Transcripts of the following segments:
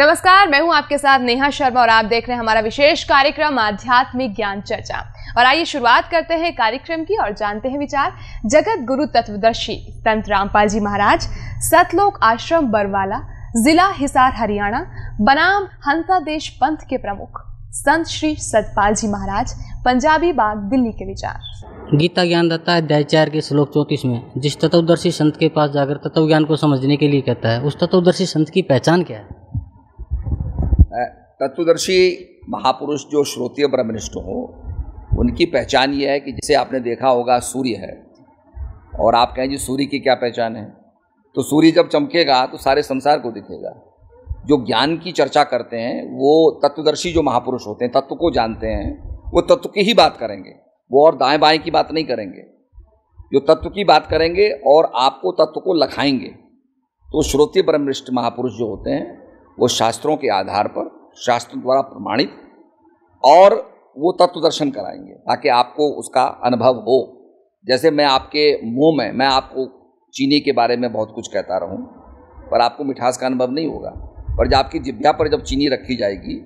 नमस्कार मैं हूं आपके साथ नेहा शर्मा और आप देख रहे हैं हमारा विशेष कार्यक्रम आध्यात्मिक ज्ञान चर्चा और आइए शुरुआत करते हैं कार्यक्रम की और जानते हैं विचार जगत गुरु तत्वदर्शी संत रामपाल जी महाराज सतलोक आश्रम बरवाला जिला हिसार हरियाणा बनाम हंसा देश पंथ के प्रमुख संत श्री सतपाल जी महाराज पंजाबी बाग दिल्ली के विचार गीता ज्ञान दत्ता अध्याय चार के श्लोक चौतीस में जिस तत्वदर्शी संत के पास जाकर तत्व ज्ञान को समझने के लिए कहता है उस तत्वदर्शी संत की पहचान क्या है तत्वदर्शी महापुरुष जो श्रोतीय ब्रह्मनिष्ठ हो उनकी पहचान यह है कि जिसे आपने देखा होगा सूर्य है और आप कहें जी सूर्य की क्या पहचान है तो सूर्य जब चमकेगा तो सारे संसार को दिखेगा जो ज्ञान की चर्चा करते हैं वो तत्वदर्शी जो महापुरुष होते हैं तत्व को जानते हैं वो तत्व की ही बात करेंगे वो और दाएं बाएं की बात नहीं करेंगे जो तत्व की बात करेंगे और आपको तत्व को लखाएंगे तो श्रोतीय ब्रह्मनिष्ठ महापुरुष जो होते हैं वो शास्त्रों के आधार पर शास्त्र द्वारा प्रमाणित और वो तत्व दर्शन कराएंगे ताकि आपको उसका अनुभव हो जैसे मैं आपके मुंह में मैं आपको चीनी के बारे में बहुत कुछ कहता रहूं पर आपको मिठास का अनुभव नहीं होगा पर जब आपकी जिभ्या पर जब चीनी रखी जाएगी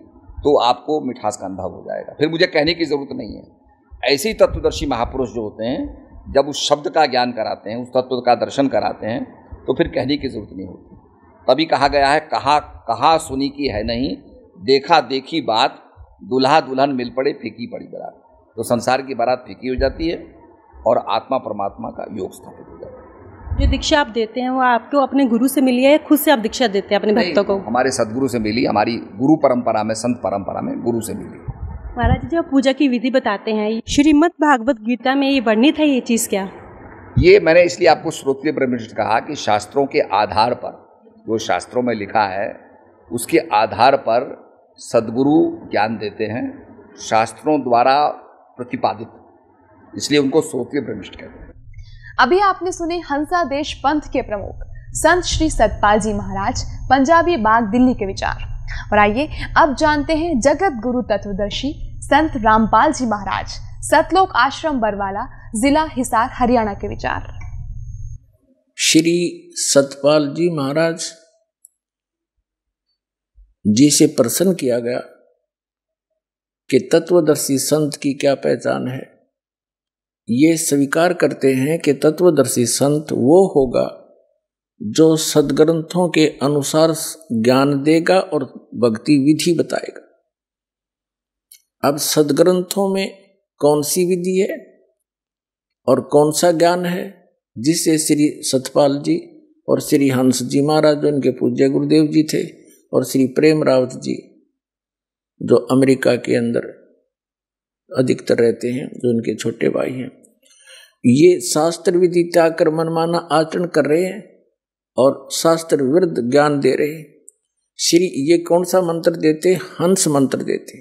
तो आपको मिठास का अनुभव हो जाएगा फिर मुझे कहने की ज़रूरत नहीं है ऐसे ही तत्वदर्शी महापुरुष जो होते हैं जब उस शब्द का ज्ञान कराते हैं उस तत्व का दर्शन कराते हैं तो फिर कहने की ज़रूरत नहीं होती तभी कहा गया है कहा कहा सुनी की है नहीं देखा देखी बात दुल्हा दुल्हन मिल पड़े फीकी पड़ी बरात तो संसार की बारात फीकी हो जाती है और आत्मा परमात्मा का योग स्थापित हो जाता है जो दीक्षा आप देते हैं वो आपको अपने गुरु से मिली है खुद से आप दीक्षा देते हैं अपने भक्तों को हमारे सदगुरु से मिली हमारी गुरु परंपरा में संत परंपरा में गुरु से मिली महाराज जी आप पूजा की विधि बताते हैं श्रीमद भागवत गीता में ये वर्णित है ये चीज़ क्या ये मैंने इसलिए आपको श्रोत्रिय परमेश्वर कहा कि शास्त्रों के आधार पर जो शास्त्रों में लिखा है उसके आधार पर सदगुरु ज्ञान देते हैं शास्त्रों द्वारा प्रतिपादित इसलिए उनको सोते भ्रमिष्ट कहते हैं अभी आपने सुने हंसा देश पंथ के प्रमुख संत श्री सतपाल जी महाराज पंजाबी बाग दिल्ली के विचार और आइए अब जानते हैं जगत गुरु तत्वदर्शी संत रामपाल जी महाराज सतलोक आश्रम बरवाला जिला हिसार हरियाणा के विचार श्री सतपाल जी महाराज जी से प्रश्न किया गया कि तत्वदर्शी संत की क्या पहचान है ये स्वीकार करते हैं कि तत्वदर्शी संत वो होगा जो सदग्रंथों के अनुसार ज्ञान देगा और भक्ति विधि बताएगा अब सदग्रंथों में कौन सी विधि है और कौन सा ज्ञान है जिससे श्री सतपाल जी और श्री हंस जी महाराज जो इनके पूज्य गुरुदेव जी थे और श्री प्रेम रावत जी जो अमेरिका के अंदर अधिकतर रहते हैं जो इनके छोटे भाई हैं ये शास्त्र विधि त्याग कर मनमाना आचरण कर रहे हैं और शास्त्र विरुद्ध ज्ञान दे रहे हैं श्री ये कौन सा मंत्र देते हंस मंत्र देते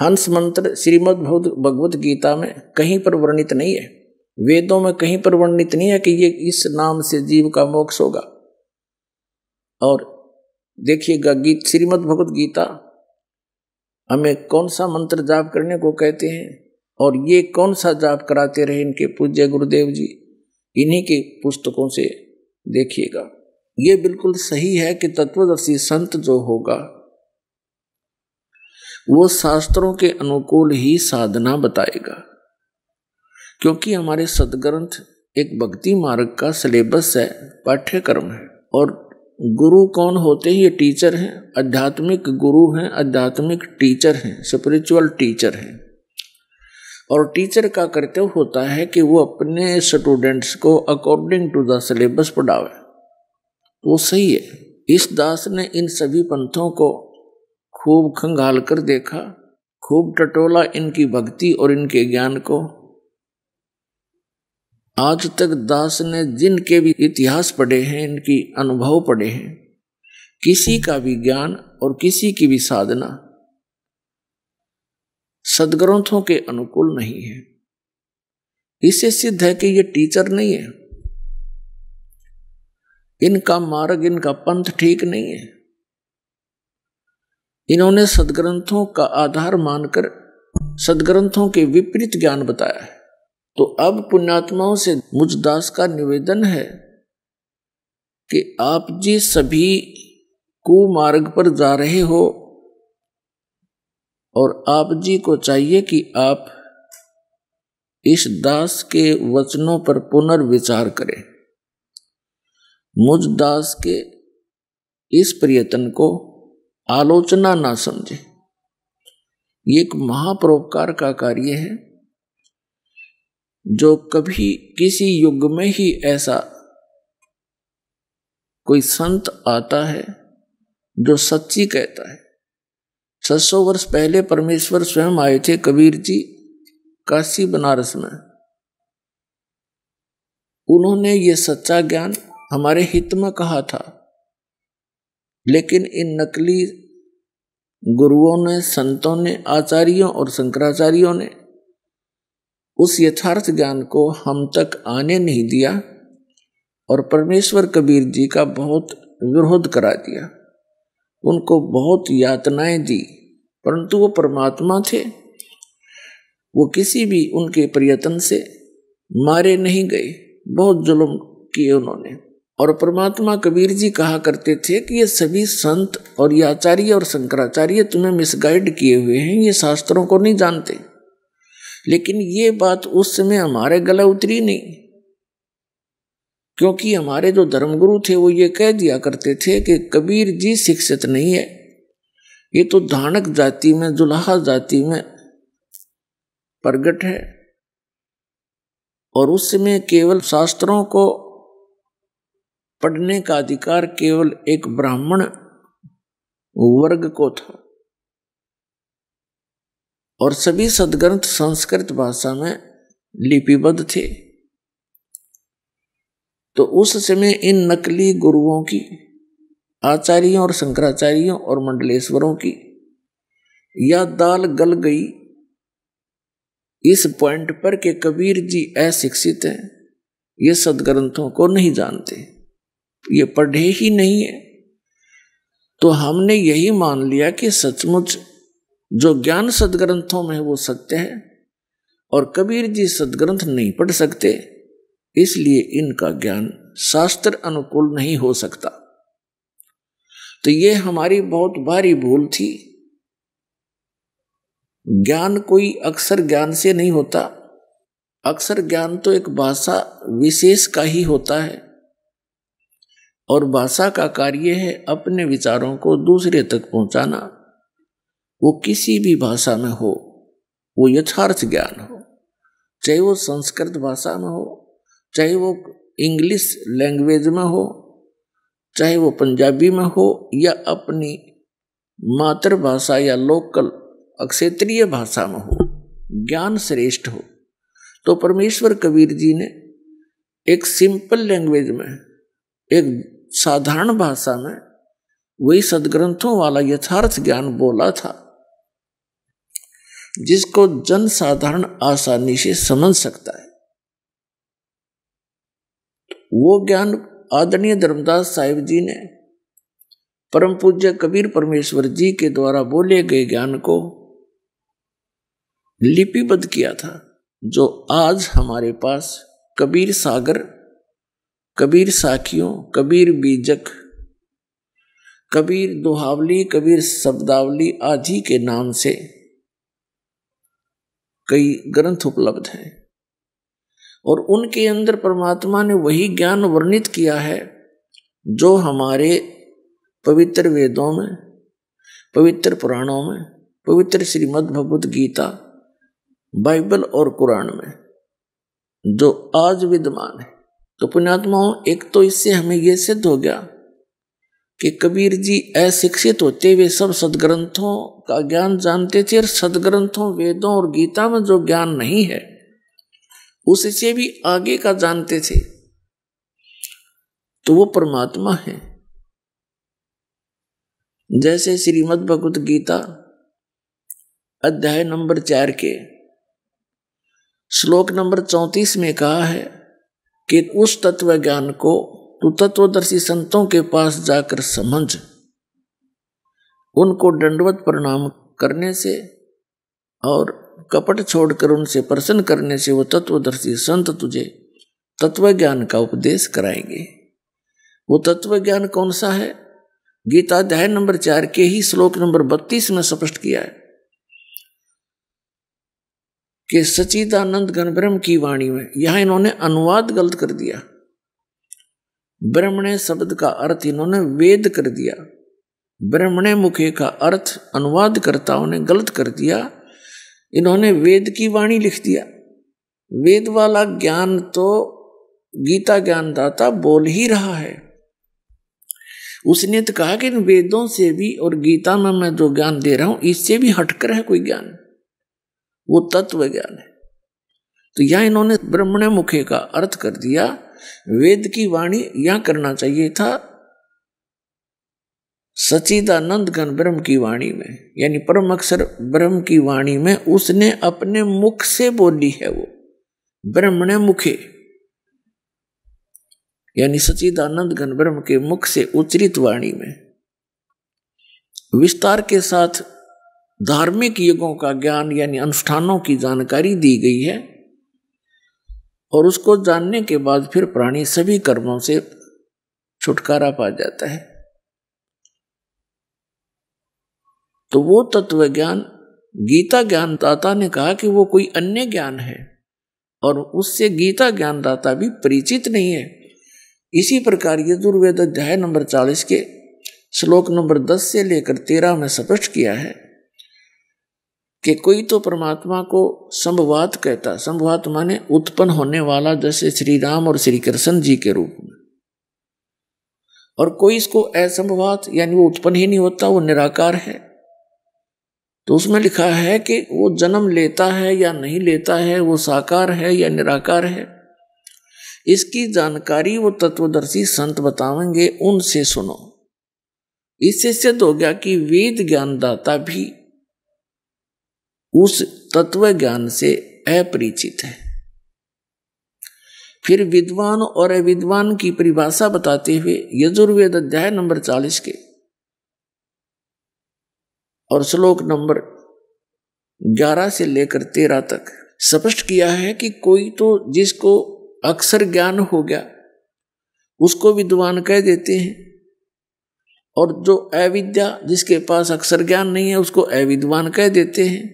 हंस मंत्र श्रीमद भगवत गीता में कहीं पर वर्णित नहीं है वेदों में कहीं पर वर्णित नहीं है कि ये इस नाम से जीव का मोक्ष होगा और देखिएगा गीत श्रीमद भगवत गीता हमें कौन सा मंत्र जाप करने को कहते हैं और ये कौन सा जाप कराते रहे इनके पूज्य गुरुदेव जी इन्हीं के पुस्तकों से देखिएगा ये बिल्कुल सही है कि तत्वदर्शी संत जो होगा वो शास्त्रों के अनुकूल ही साधना बताएगा क्योंकि हमारे सदग्रंथ एक भक्ति मार्ग का सिलेबस है पाठ्यक्रम है और गुरु कौन होते हैं ये टीचर हैं आध्यात्मिक गुरु हैं आध्यात्मिक टीचर हैं स्पिरिचुअल टीचर हैं और टीचर का कर्तव्य होता है कि वो अपने स्टूडेंट्स को अकॉर्डिंग टू द सिलेबस पढ़ावे वो तो सही है इस दास ने इन सभी पंथों को खूब खंगाल कर देखा खूब टटोला इनकी भक्ति और इनके ज्ञान को आज तक दास ने जिनके भी इतिहास पढ़े हैं इनकी अनुभव पढ़े हैं किसी का भी ज्ञान और किसी की भी साधना सदग्रंथों के अनुकूल नहीं है इससे सिद्ध है कि ये टीचर नहीं है इनका मार्ग इनका पंथ ठीक नहीं है इन्होंने सदग्रंथों का आधार मानकर सदग्रंथों के विपरीत ज्ञान बताया है तो अब पुण्यात्माओं से मुझ दास का निवेदन है कि आप जी सभी कुमार्ग पर जा रहे हो और आप जी को चाहिए कि आप इस दास के वचनों पर पुनर्विचार करें मुझ दास के इस प्रयत्न को आलोचना ना समझे ये एक महापरोपकार का कार्य है जो कभी किसी युग में ही ऐसा कोई संत आता है जो सच्ची कहता है 600 वर्ष पहले परमेश्वर स्वयं आए थे कबीर जी काशी बनारस में उन्होंने ये सच्चा ज्ञान हमारे हित में कहा था लेकिन इन नकली गुरुओं ने संतों ने आचार्यों और शंकराचार्यों ने उस यथार्थ ज्ञान को हम तक आने नहीं दिया और परमेश्वर कबीर जी का बहुत विरोध करा दिया उनको बहुत यातनाएं दी परंतु वो परमात्मा थे वो किसी भी उनके प्रयत्न से मारे नहीं गए बहुत जुल्म किए उन्होंने और परमात्मा कबीर जी कहा करते थे कि ये सभी संत और आचार्य और शंकराचार्य तुम्हें मिसगाइड किए हुए हैं ये शास्त्रों को नहीं जानते लेकिन ये बात उस समय हमारे गले उतरी नहीं क्योंकि हमारे जो धर्मगुरु थे वो ये कह दिया करते थे कि कबीर जी शिक्षित नहीं है ये तो धानक जाति में दुल्हा जाति में प्रगट है और उस समय केवल शास्त्रों को पढ़ने का अधिकार केवल एक ब्राह्मण वर्ग को था और सभी सदग्रंथ संस्कृत भाषा में लिपिबद्ध थे तो उस समय इन नकली गुरुओं की आचार्यों और शंकराचार्यों और मंडलेश्वरों की या दाल गल गई इस पॉइंट पर कि कबीर जी अशिक्षित हैं ये सदग्रंथों को नहीं जानते ये पढ़े ही नहीं है तो हमने यही मान लिया कि सचमुच जो ज्ञान सदग्रंथों में है वो सत्य है और कबीर जी सदग्रंथ नहीं पढ़ सकते इसलिए इनका ज्ञान शास्त्र अनुकूल नहीं हो सकता तो ये हमारी बहुत भारी भूल थी ज्ञान कोई अक्सर ज्ञान से नहीं होता अक्सर ज्ञान तो एक भाषा विशेष का ही होता है और भाषा का कार्य है अपने विचारों को दूसरे तक पहुंचाना वो किसी भी भाषा में हो वो यथार्थ ज्ञान हो चाहे वो संस्कृत भाषा में हो चाहे वो इंग्लिश लैंग्वेज में हो चाहे वो पंजाबी में हो या अपनी मातृभाषा या लोकल क्षेत्रीय भाषा में हो ज्ञान श्रेष्ठ हो तो परमेश्वर कबीर जी ने एक सिंपल लैंग्वेज में एक साधारण भाषा में वही सदग्रंथों वाला यथार्थ ज्ञान बोला था जिसको जन साधारण आसानी से समझ सकता है वो ज्ञान आदरणीय धर्मदास साहिब जी ने परम पूज्य कबीर परमेश्वर जी के द्वारा बोले गए ज्ञान को लिपिबद्ध किया था जो आज हमारे पास कबीर सागर कबीर साखियों कबीर बीजक कबीर दोहावली कबीर शब्दावली आदि के नाम से कई ग्रंथ उपलब्ध हैं और उनके अंदर परमात्मा ने वही ज्ञान वर्णित किया है जो हमारे पवित्र वेदों में पवित्र पुराणों में पवित्र श्रीमद् भगवत गीता बाइबल और कुरान में जो आज विद्यमान है तो पुण्यात्माओं एक तो इससे हमें यह सिद्ध हो गया कि कबीर जी अशिक्षित होते हुए सब सदग्रंथों का ज्ञान जानते थे और सदग्रंथों वेदों और गीता में जो ज्ञान नहीं है उससे भी आगे का जानते थे तो वो परमात्मा है जैसे श्रीमद भगवत गीता अध्याय नंबर चार के श्लोक नंबर चौंतीस में कहा है कि उस तत्व ज्ञान को तू तत्वदर्शी संतों के पास जाकर समझ उनको दंडवत प्रणाम करने से और कपट छोड़कर उनसे प्रसन्न करने से वो तत्वदर्शी संत तुझे तत्व ज्ञान का उपदेश कराएंगे वो तत्व ज्ञान कौन सा है गीता अध्याय नंबर चार के ही श्लोक नंबर बत्तीस में स्पष्ट किया है कि सचिदानंद गणब्रह्म की वाणी में यहां इन्होंने अनुवाद गलत कर दिया ब्रह्मणे शब्द का अर्थ इन्होंने वेद कर दिया ब्रह्मणे मुखे का अर्थ अनुवादकर्ताओं ने गलत कर दिया इन्होंने वेद की वाणी लिख दिया वेद वाला ज्ञान तो गीता ज्ञानदाता बोल ही रहा है उसने तो कहा कि इन वेदों से भी और गीता में मैं जो ज्ञान दे रहा हूं इससे भी हटकर है कोई ज्ञान वो तत्व ज्ञान है तो यह इन्होंने ब्रह्मणे मुखे का अर्थ कर दिया वेद की वाणी यहां करना चाहिए था सचिदानंद गण ब्रह्म की वाणी में यानी परम अक्षर ब्रह्म की वाणी में उसने अपने मुख से बोली है वो ब्रह्म ने मुखे यानी सचिदानंद गण ब्रह्म के मुख से उच्चरित वाणी में विस्तार के साथ धार्मिक युगों का ज्ञान यानी अनुष्ठानों की जानकारी दी गई है और उसको जानने के बाद फिर प्राणी सभी कर्मों से छुटकारा पा जाता है तो वो तत्व ज्ञान गीता ज्ञान दाता ने कहा कि वो कोई अन्य ज्ञान है और उससे गीता ज्ञान दाता भी परिचित नहीं है इसी प्रकार ये दुर्वेद अध्याय नंबर चालीस के श्लोक नंबर दस से लेकर तेरह में स्पष्ट किया है कि कोई तो परमात्मा को संभवात कहता संभवात माने उत्पन्न होने वाला जैसे श्री राम और श्री कृष्ण जी के रूप में और कोई इसको असंभवात यानी वो उत्पन्न ही नहीं होता वो निराकार है तो उसमें लिखा है कि वो जन्म लेता है या नहीं लेता है वो साकार है या निराकार है इसकी जानकारी वो तत्वदर्शी संत बतावेंगे उनसे सुनो इससे सिद्ध हो गया कि वेद ज्ञानदाता भी उस तत्व ज्ञान से अपरिचित है फिर विद्वान और अविद्वान की परिभाषा बताते हुए यजुर्वेद अध्याय नंबर चालीस के और श्लोक नंबर ग्यारह से लेकर तेरह तक स्पष्ट किया है कि कोई तो जिसको अक्सर ज्ञान हो गया उसको विद्वान कह देते हैं और जो अविद्या जिसके पास अक्सर ज्ञान नहीं है उसको अविद्वान कह देते हैं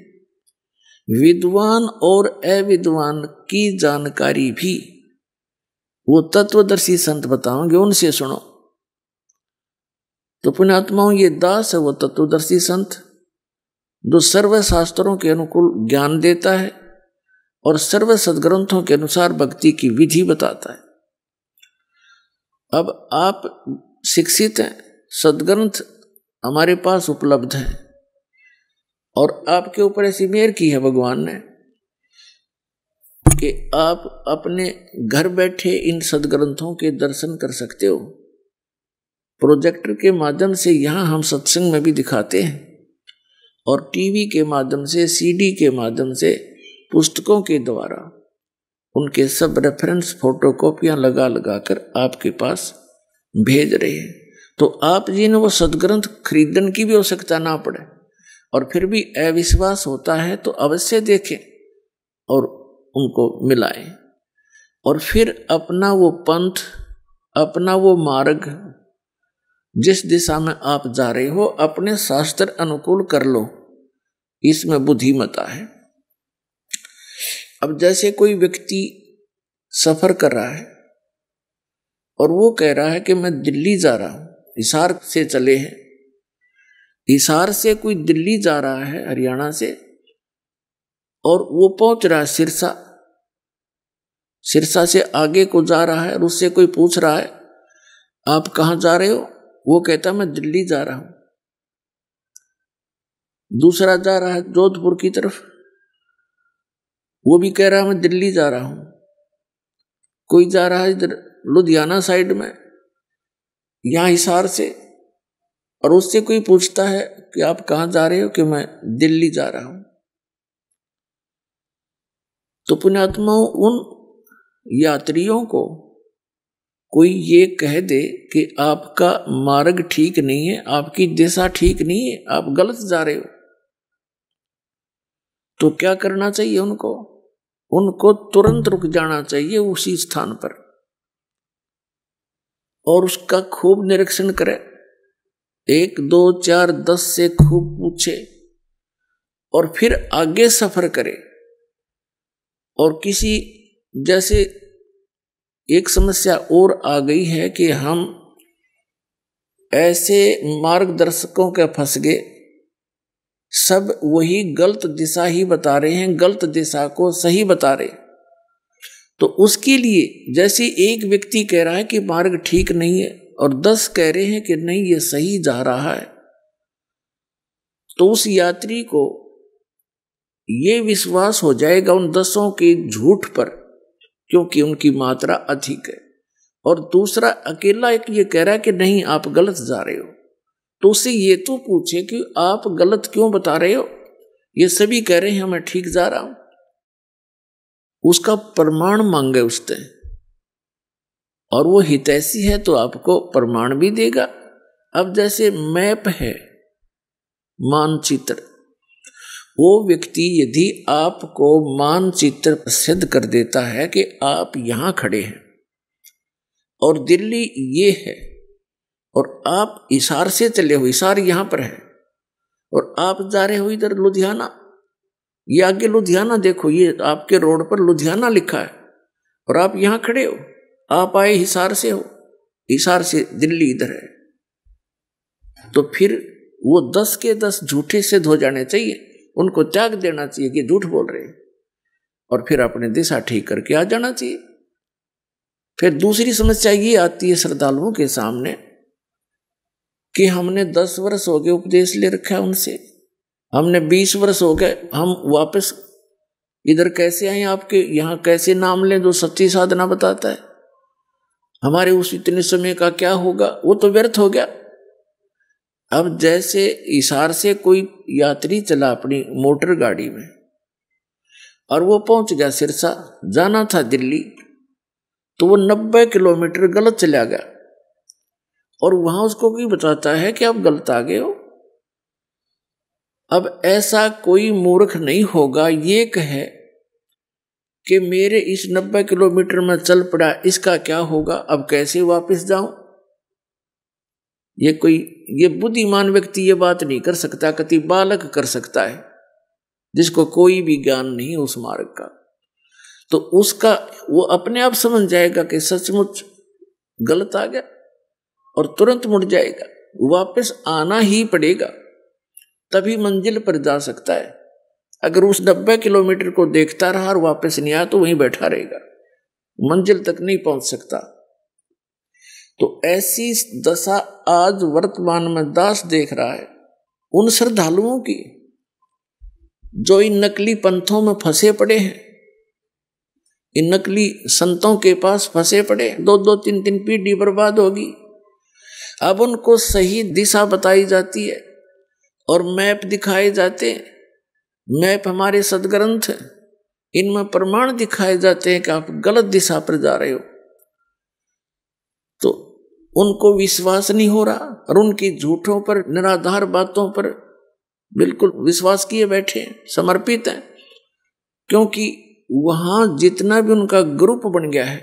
विद्वान और अविद्वान की जानकारी भी वो तत्वदर्शी संत बताओगे उनसे सुनो तो पुण्यात्माओं ये दास है वो तत्वदर्शी संत जो सर्व शास्त्रों के अनुकूल ज्ञान देता है और सर्व सदग्रंथों के अनुसार भक्ति की विधि बताता है अब आप शिक्षित हैं सदग्रंथ हमारे पास उपलब्ध है और आपके ऊपर ऐसी मेहर की है भगवान ने कि आप अपने घर बैठे इन सदग्रंथों के दर्शन कर सकते हो प्रोजेक्टर के माध्यम से यहाँ हम सत्संग में भी दिखाते हैं और टीवी के माध्यम से सीडी के माध्यम से पुस्तकों के द्वारा उनके सब रेफरेंस कॉपियां लगा लगा कर आपके पास भेज रहे हैं तो आप जी ने वो सदग्रंथ खरीदने की भी आवश्यकता ना पड़े और फिर भी अविश्वास होता है तो अवश्य देखें और उनको मिलाएं और फिर अपना वो पंथ अपना वो मार्ग जिस दिशा में आप जा रहे हो अपने शास्त्र अनुकूल कर लो इसमें बुद्धिमता है अब जैसे कोई व्यक्ति सफर कर रहा है और वो कह रहा है कि मैं दिल्ली जा रहा हूं हिसार से चले हैं हिसार से कोई दिल्ली जा रहा है हरियाणा से और वो पहुंच रहा है सिरसा सिरसा से आगे को जा रहा है और उससे कोई पूछ रहा है आप कहाँ जा रहे हो वो कहता मैं दिल्ली जा रहा हूं दूसरा जा रहा है जोधपुर की तरफ वो भी कह रहा है मैं दिल्ली जा रहा हूं कोई जा रहा है इधर लुधियाना साइड में यहां हिसार से और उससे कोई पूछता है कि आप कहाँ जा रहे हो कि मैं दिल्ली जा रहा हूं तो पुण्यात्माओं उन यात्रियों को कोई ये कह दे कि आपका मार्ग ठीक नहीं है आपकी दिशा ठीक नहीं है आप गलत जा रहे हो तो क्या करना चाहिए उनको उनको तुरंत रुक जाना चाहिए उसी स्थान पर और उसका खूब निरीक्षण करें एक दो चार दस से खूब पूछे और फिर आगे सफर करे और किसी जैसे एक समस्या और आ गई है कि हम ऐसे मार्गदर्शकों के फंस गए सब वही गलत दिशा ही बता रहे हैं गलत दिशा को सही बता रहे तो उसके लिए जैसे एक व्यक्ति कह रहा है कि मार्ग ठीक नहीं है और दस कह रहे हैं कि नहीं ये सही जा रहा है तो उस यात्री को ये विश्वास हो जाएगा उन दसों के झूठ पर क्योंकि उनकी मात्रा अधिक है और दूसरा अकेला एक ये कह रहा है कि नहीं आप गलत जा रहे हो तो उसे ये तो पूछे कि आप गलत क्यों बता रहे हो ये सभी कह रहे हैं हाँ, मैं ठीक जा रहा हूं उसका प्रमाण मांगे उसने और वो हितैषी है तो आपको प्रमाण भी देगा अब जैसे मैप है मानचित्र वो व्यक्ति यदि आपको मानचित्र सिद्ध कर देता है कि आप यहां खड़े हैं और दिल्ली ये है और आप इशार से चले हो इशार यहां पर है और आप जा रहे हो इधर लुधियाना ये आगे लुधियाना देखो ये आपके रोड पर लुधियाना लिखा है और आप यहां खड़े हो आप आए हिसार से हो हिसार से दिल्ली इधर है तो फिर वो दस के दस झूठे सिद्ध हो जाने चाहिए उनको त्याग देना चाहिए कि झूठ बोल रहे हैं और फिर अपने दिशा ठीक करके आ जाना चाहिए फिर दूसरी समस्या ये आती है श्रद्धालुओं के सामने कि हमने दस वर्ष हो गए उपदेश ले रखा है उनसे हमने बीस वर्ष हो गए हम वापस इधर कैसे आए आपके यहाँ कैसे नाम लें जो सच्ची साधना बताता है हमारे उस इतने समय का क्या होगा वो तो व्यर्थ हो गया अब जैसे इशार से कोई यात्री चला अपनी मोटर गाड़ी में और वो पहुंच गया सिरसा जाना था दिल्ली तो वो नब्बे किलोमीटर गलत चला गया और वहां उसको भी बताता है कि आप गलत आ गए हो अब ऐसा कोई मूर्ख नहीं होगा ये कहे कि मेरे इस नब्बे किलोमीटर में चल पड़ा इसका क्या होगा अब कैसे वापस जाऊं ये कोई ये बुद्धिमान व्यक्ति ये बात नहीं कर सकता कति बालक कर सकता है जिसको कोई भी ज्ञान नहीं उस मार्ग का तो उसका वो अपने आप समझ जाएगा कि सचमुच गलत आ गया और तुरंत मुड़ जाएगा वापस आना ही पड़ेगा तभी मंजिल पर जा सकता है अगर उस नब्बे किलोमीटर को देखता रहा और वापस नहीं आया तो वहीं बैठा रहेगा मंजिल तक नहीं पहुंच सकता तो ऐसी दशा आज वर्तमान में दास देख रहा है उन श्रद्धालुओं की जो इन नकली पंथों में फंसे पड़े हैं इन नकली संतों के पास फंसे पड़े दो दो तीन तीन पीढ़ी बर्बाद होगी अब उनको सही दिशा बताई जाती है और मैप दिखाए जाते हैं मैप हमारे सदग्रंथ हैं इनमें प्रमाण दिखाए जाते हैं कि आप गलत दिशा पर जा रहे हो तो उनको विश्वास नहीं हो रहा और उनकी झूठों पर निराधार बातों पर बिल्कुल विश्वास किए बैठे हैं समर्पित हैं क्योंकि वहां जितना भी उनका ग्रुप बन गया है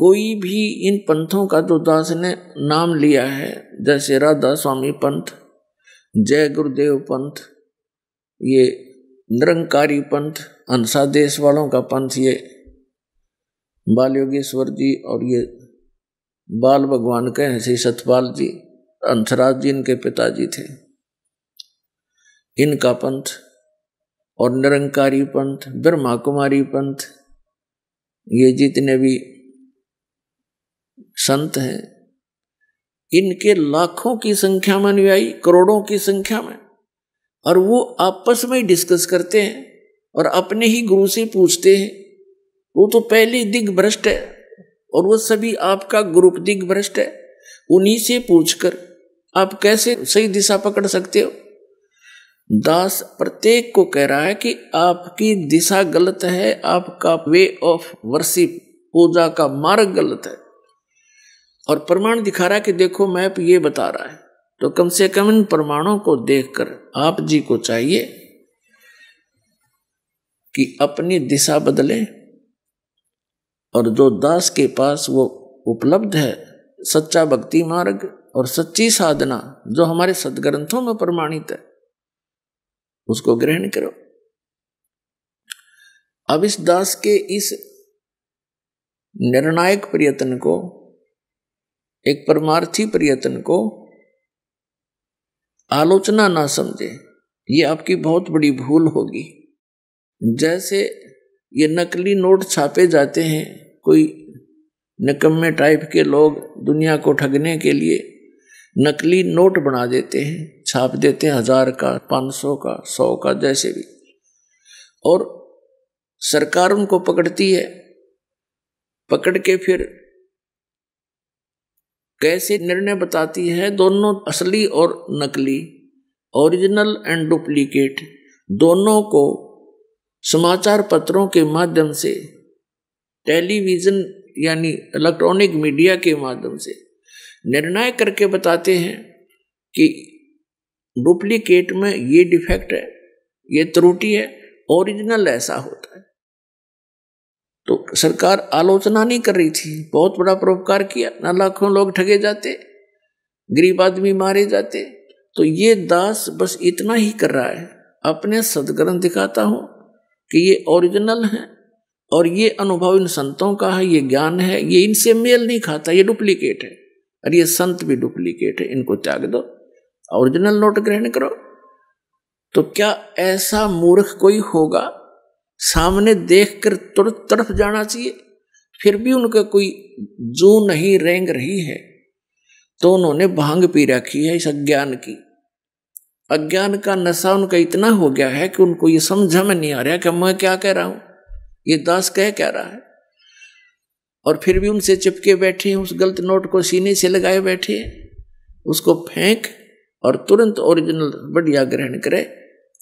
कोई भी इन पंथों का जो दास ने नाम लिया है जैसे राधा स्वामी पंथ जय गुरुदेव पंथ ये निरंकारी पंथ अंसा देश वालों का पंथ ये बाल योगेश्वर जी और ये बाल भगवान के हैं श्री सतपाल जी अंसराज जी इनके पिताजी थे इनका पंथ और निरंकारी पंथ ब्रह्मा कुमारी पंथ ये जितने भी संत हैं इनके लाखों की संख्या में अनुयायी करोड़ों की संख्या में और वो आपस में ही डिस्कस करते हैं और अपने ही गुरु से पूछते हैं वो तो पहले दिग्भ्रष्ट है और वो सभी आपका ग्रुप दिग्भ्रष्ट है उन्हीं से पूछकर आप कैसे सही दिशा पकड़ सकते हो दास प्रत्येक को कह रहा है कि आपकी दिशा गलत है आपका वे ऑफ वर्शिप पूजा का मार्ग गलत है और प्रमाण दिखा रहा है कि देखो मैप ये बता रहा है तो कम से कम इन परमाणुओं को देखकर आप जी को चाहिए कि अपनी दिशा बदले और जो दास के पास वो उपलब्ध है सच्चा भक्ति मार्ग और सच्ची साधना जो हमारे सदग्रंथों में प्रमाणित है उसको ग्रहण करो अब इस दास के इस निर्णायक प्रयत्न को एक परमार्थी प्रयत्न को आलोचना ना समझे ये आपकी बहुत बड़ी भूल होगी जैसे ये नकली नोट छापे जाते हैं कोई निकम्मे टाइप के लोग दुनिया को ठगने के लिए नकली नोट बना देते हैं छाप देते हैं हजार का पाँच सौ का सौ का जैसे भी और सरकार उनको पकड़ती है पकड़ के फिर कैसे निर्णय बताती है दोनों असली और नकली ओरिजिनल एंड डुप्लीकेट दोनों को समाचार पत्रों के माध्यम से टेलीविज़न यानी इलेक्ट्रॉनिक मीडिया के माध्यम से निर्णय करके बताते हैं कि डुप्लीकेट में ये डिफेक्ट है ये त्रुटि है ओरिजिनल ऐसा होता है तो सरकार आलोचना नहीं कर रही थी बहुत बड़ा परोपकार किया ना लाखों लोग ठगे जाते गरीब आदमी मारे जाते तो ये दास बस इतना ही कर रहा है अपने सदग्रंथ दिखाता हूँ कि ये ओरिजिनल है और ये अनुभव इन संतों का है ये ज्ञान है ये इनसे मेल नहीं खाता ये डुप्लीकेट है और ये संत भी डुप्लीकेट है इनको त्याग दो ओरिजिनल नोट ग्रहण करो तो क्या ऐसा मूर्ख कोई होगा सामने देखकर तुरंत तड़फ जाना चाहिए फिर भी उनका कोई जू नहीं रेंग रही है तो उन्होंने भांग पी रखी है इस अज्ञान की अज्ञान का नशा उनका इतना हो गया है कि उनको ये समझ में नहीं आ रहा कि मैं क्या कह रहा हूं ये दास कह कह रहा है और फिर भी उनसे चिपके बैठे हैं उस गलत नोट को सीने से लगाए बैठे हैं उसको फेंक और तुरंत ओरिजिनल बढ़िया ग्रहण करे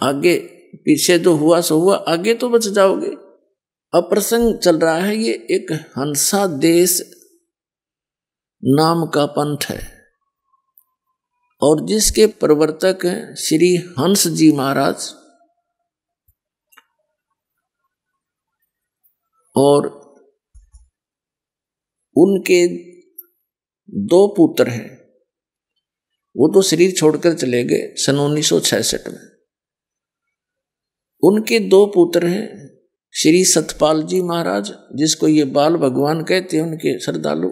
आगे पीछे जो तो हुआ सो हुआ आगे तो बच जाओगे अप्रसंग चल रहा है ये एक हंसा देश नाम का पंथ है और जिसके प्रवर्तक श्री हंस जी महाराज और उनके दो पुत्र हैं वो तो शरीर छोड़कर चले गए सन उन्नीस में उनके दो पुत्र हैं श्री सतपाल जी महाराज जिसको ये बाल भगवान कहते हैं उनके श्रद्धालु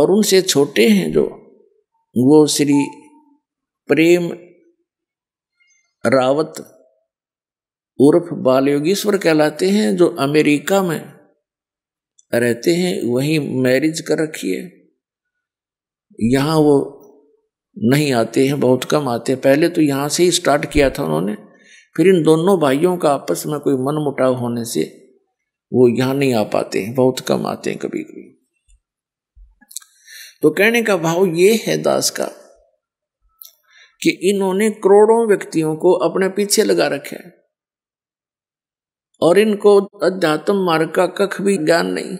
और उनसे छोटे हैं जो वो श्री प्रेम रावत उर्फ बाल योगीश्वर कहलाते हैं जो अमेरिका में रहते हैं वहीं मैरिज कर रखी है यहाँ वो नहीं आते हैं बहुत कम आते हैं पहले तो यहाँ से ही स्टार्ट किया था उन्होंने फिर इन दोनों भाइयों का आपस में कोई मन मुटाव होने से वो यहां नहीं आ पाते हैं बहुत कम आते हैं कभी कभी तो कहने का भाव ये है दास का कि इन्होंने करोड़ों व्यक्तियों को अपने पीछे लगा रखे है और इनको अध्यात्म मार्ग का कख भी ज्ञान नहीं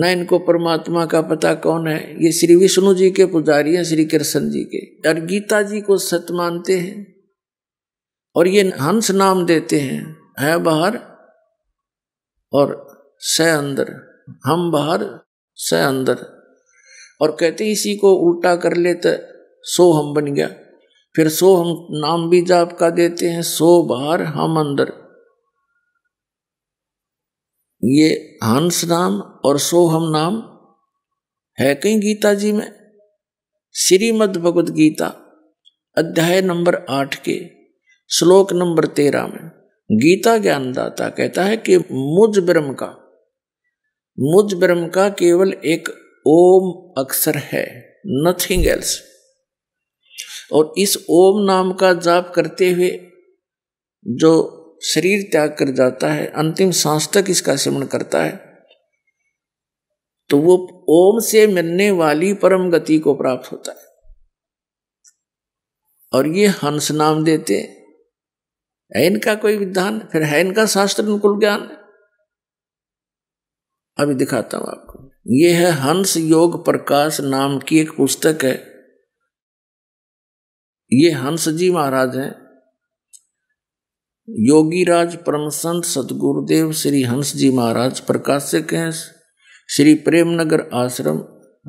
ना इनको परमात्मा का पता कौन है ये श्री विष्णु जी के पुजारी हैं श्री कृष्ण जी के और गीता जी को सत मानते हैं और ये हंस नाम देते हैं है बाहर और स अंदर हम बाहर स अंदर और कहते इसी को उल्टा कर ले तो सो हम बन गया फिर सो हम नाम भी जाप का देते हैं सो बाहर हम अंदर ये हंस नाम और सो हम नाम है कहीं गीता जी में श्रीमद भगवद गीता अध्याय नंबर आठ के श्लोक नंबर तेरह में गीता ज्ञानदाता कहता है कि मुझ ब्रह्म का मुझ ब्रह्म का केवल एक ओम अक्षर है नथिंग एल्स और इस ओम नाम का जाप करते हुए जो शरीर त्याग कर जाता है अंतिम सांस तक इसका सेवन करता है तो वो ओम से मिलने वाली परम गति को प्राप्त होता है और ये हंस नाम देते है इनका कोई विधान फिर है इनका शास्त्र अनुकूल ज्ञान अभी दिखाता हूं आपको ये है हंस योग प्रकाश नाम की एक पुस्तक है ये हंस जी महाराज हैं राज परम संत सदगुरुदेव श्री हंस जी महाराज प्रकाशक हैं श्री प्रेमनगर आश्रम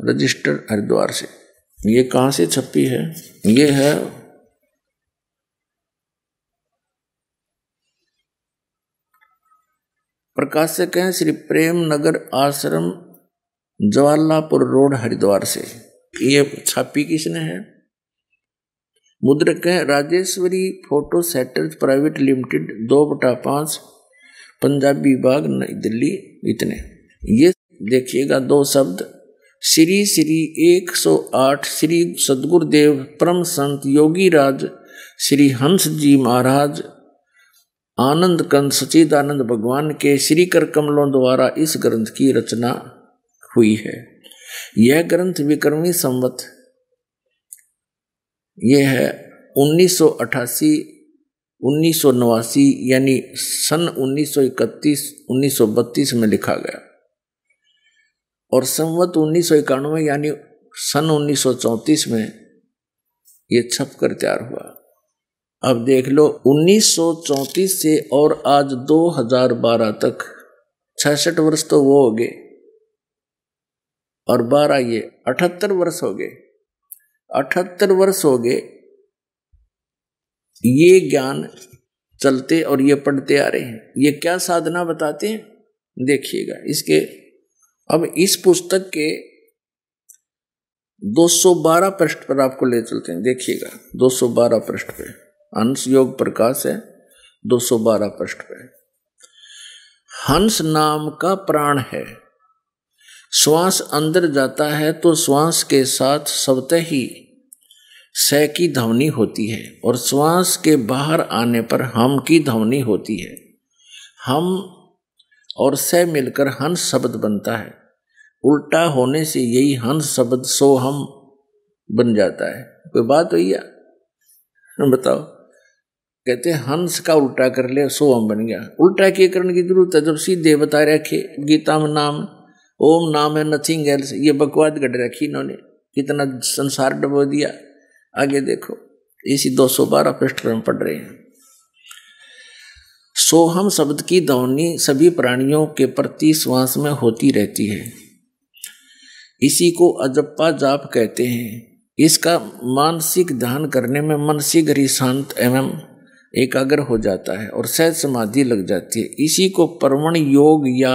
रजिस्टर हरिद्वार से ये कहाँ से छपी है ये है प्रकाशक हैं श्री प्रेम नगर आश्रम जवाहरलालपुर रोड हरिद्वार से ये छापी किसने है मुद्रक है Rajeshwari photo setters private limited दो बटा पांच पंजाबी बाग नई दिल्ली इतने ये देखिएगा दो शब्द श्री श्री 108 श्री सदगुरुदेव परम संत योगी राज श्री हंस जी महाराज आनंद कंद सचिदानंद भगवान के श्री कर कमलों द्वारा इस ग्रंथ की रचना हुई है यह ग्रंथ विक्रमी संवत यह है 1988 1989 यानी सन 1931 1932 में लिखा गया और संवत उन्नीस यानी सन 1934 में यह छप कर तैयार हुआ अब देख लो उन्नीस से और आज 2012 तक छसठ वर्ष तो वो हो गए और बारह ये अठहत्तर वर्ष हो गए अठहत्तर वर्ष हो गए ये ज्ञान चलते और ये पढ़ते आ रहे हैं ये क्या साधना बताते हैं देखिएगा इसके अब इस पुस्तक के 212 पृष्ठ पर आपको ले चलते हैं देखिएगा 212 पृष्ठ पर हंस योग प्रकाश है 212 पृष्ठ पे हंस नाम का प्राण है श्वास अंदर जाता है तो श्वास के साथ सबते ही स की ध्वनि होती है और श्वास के बाहर आने पर हम की ध्वनि होती है हम और स मिलकर हंस शब्द बनता है उल्टा होने से यही हंस शब्द सो हम बन जाता है कोई बात हो या बताओ कहते हैं हंस का उल्टा कर लिया सोम बन गया उल्टा के करने की जरूरत है जब सीधे बता रखे गीता में नाम ओम नाम है नथिंग एल्स ये बकवाद गढ़ रखी इन्होंने कितना संसार डबो दिया आगे देखो इसी दो सौ बारह पृष्ठ में पढ़ रहे हैं सोहम शब्द की ध्वनि सभी प्राणियों के प्रति श्वास में होती रहती है इसी को अजप्पा जाप कहते हैं इसका मानसिक ध्यान करने में मन शीघ्र ही शांत एवं एकाग्र हो जाता है और सहज समाधि लग जाती है इसी को परवण योग या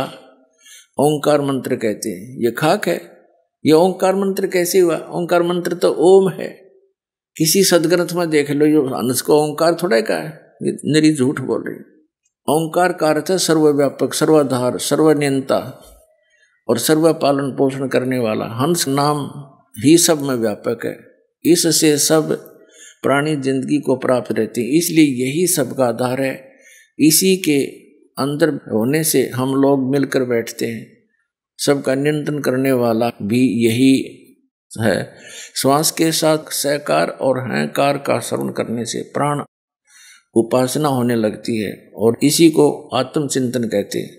ओंकार मंत्र कहते हैं ये खाक है ये ओंकार मंत्र कैसे हुआ ओंकार मंत्र तो ओम है किसी सदग्रंथ में देख लो जो अंश को ओंकार थोड़ा का है निरी झूठ बोल रही ओंकार का अर्थ है सर्वव्यापक सर्वाधार सर्वनियंता और सर्व पालन पोषण करने वाला हंस नाम ही सब में व्यापक है इससे सब प्राणी जिंदगी को प्राप्त रहती है इसलिए यही सबका आधार है इसी के अंदर होने से हम लोग मिलकर बैठते हैं सबका नियंत्रण करने वाला भी यही है श्वास के साथ सहकार और हकार का श्रवण करने से प्राण उपासना होने लगती है और इसी को आत्मचिंतन कहते हैं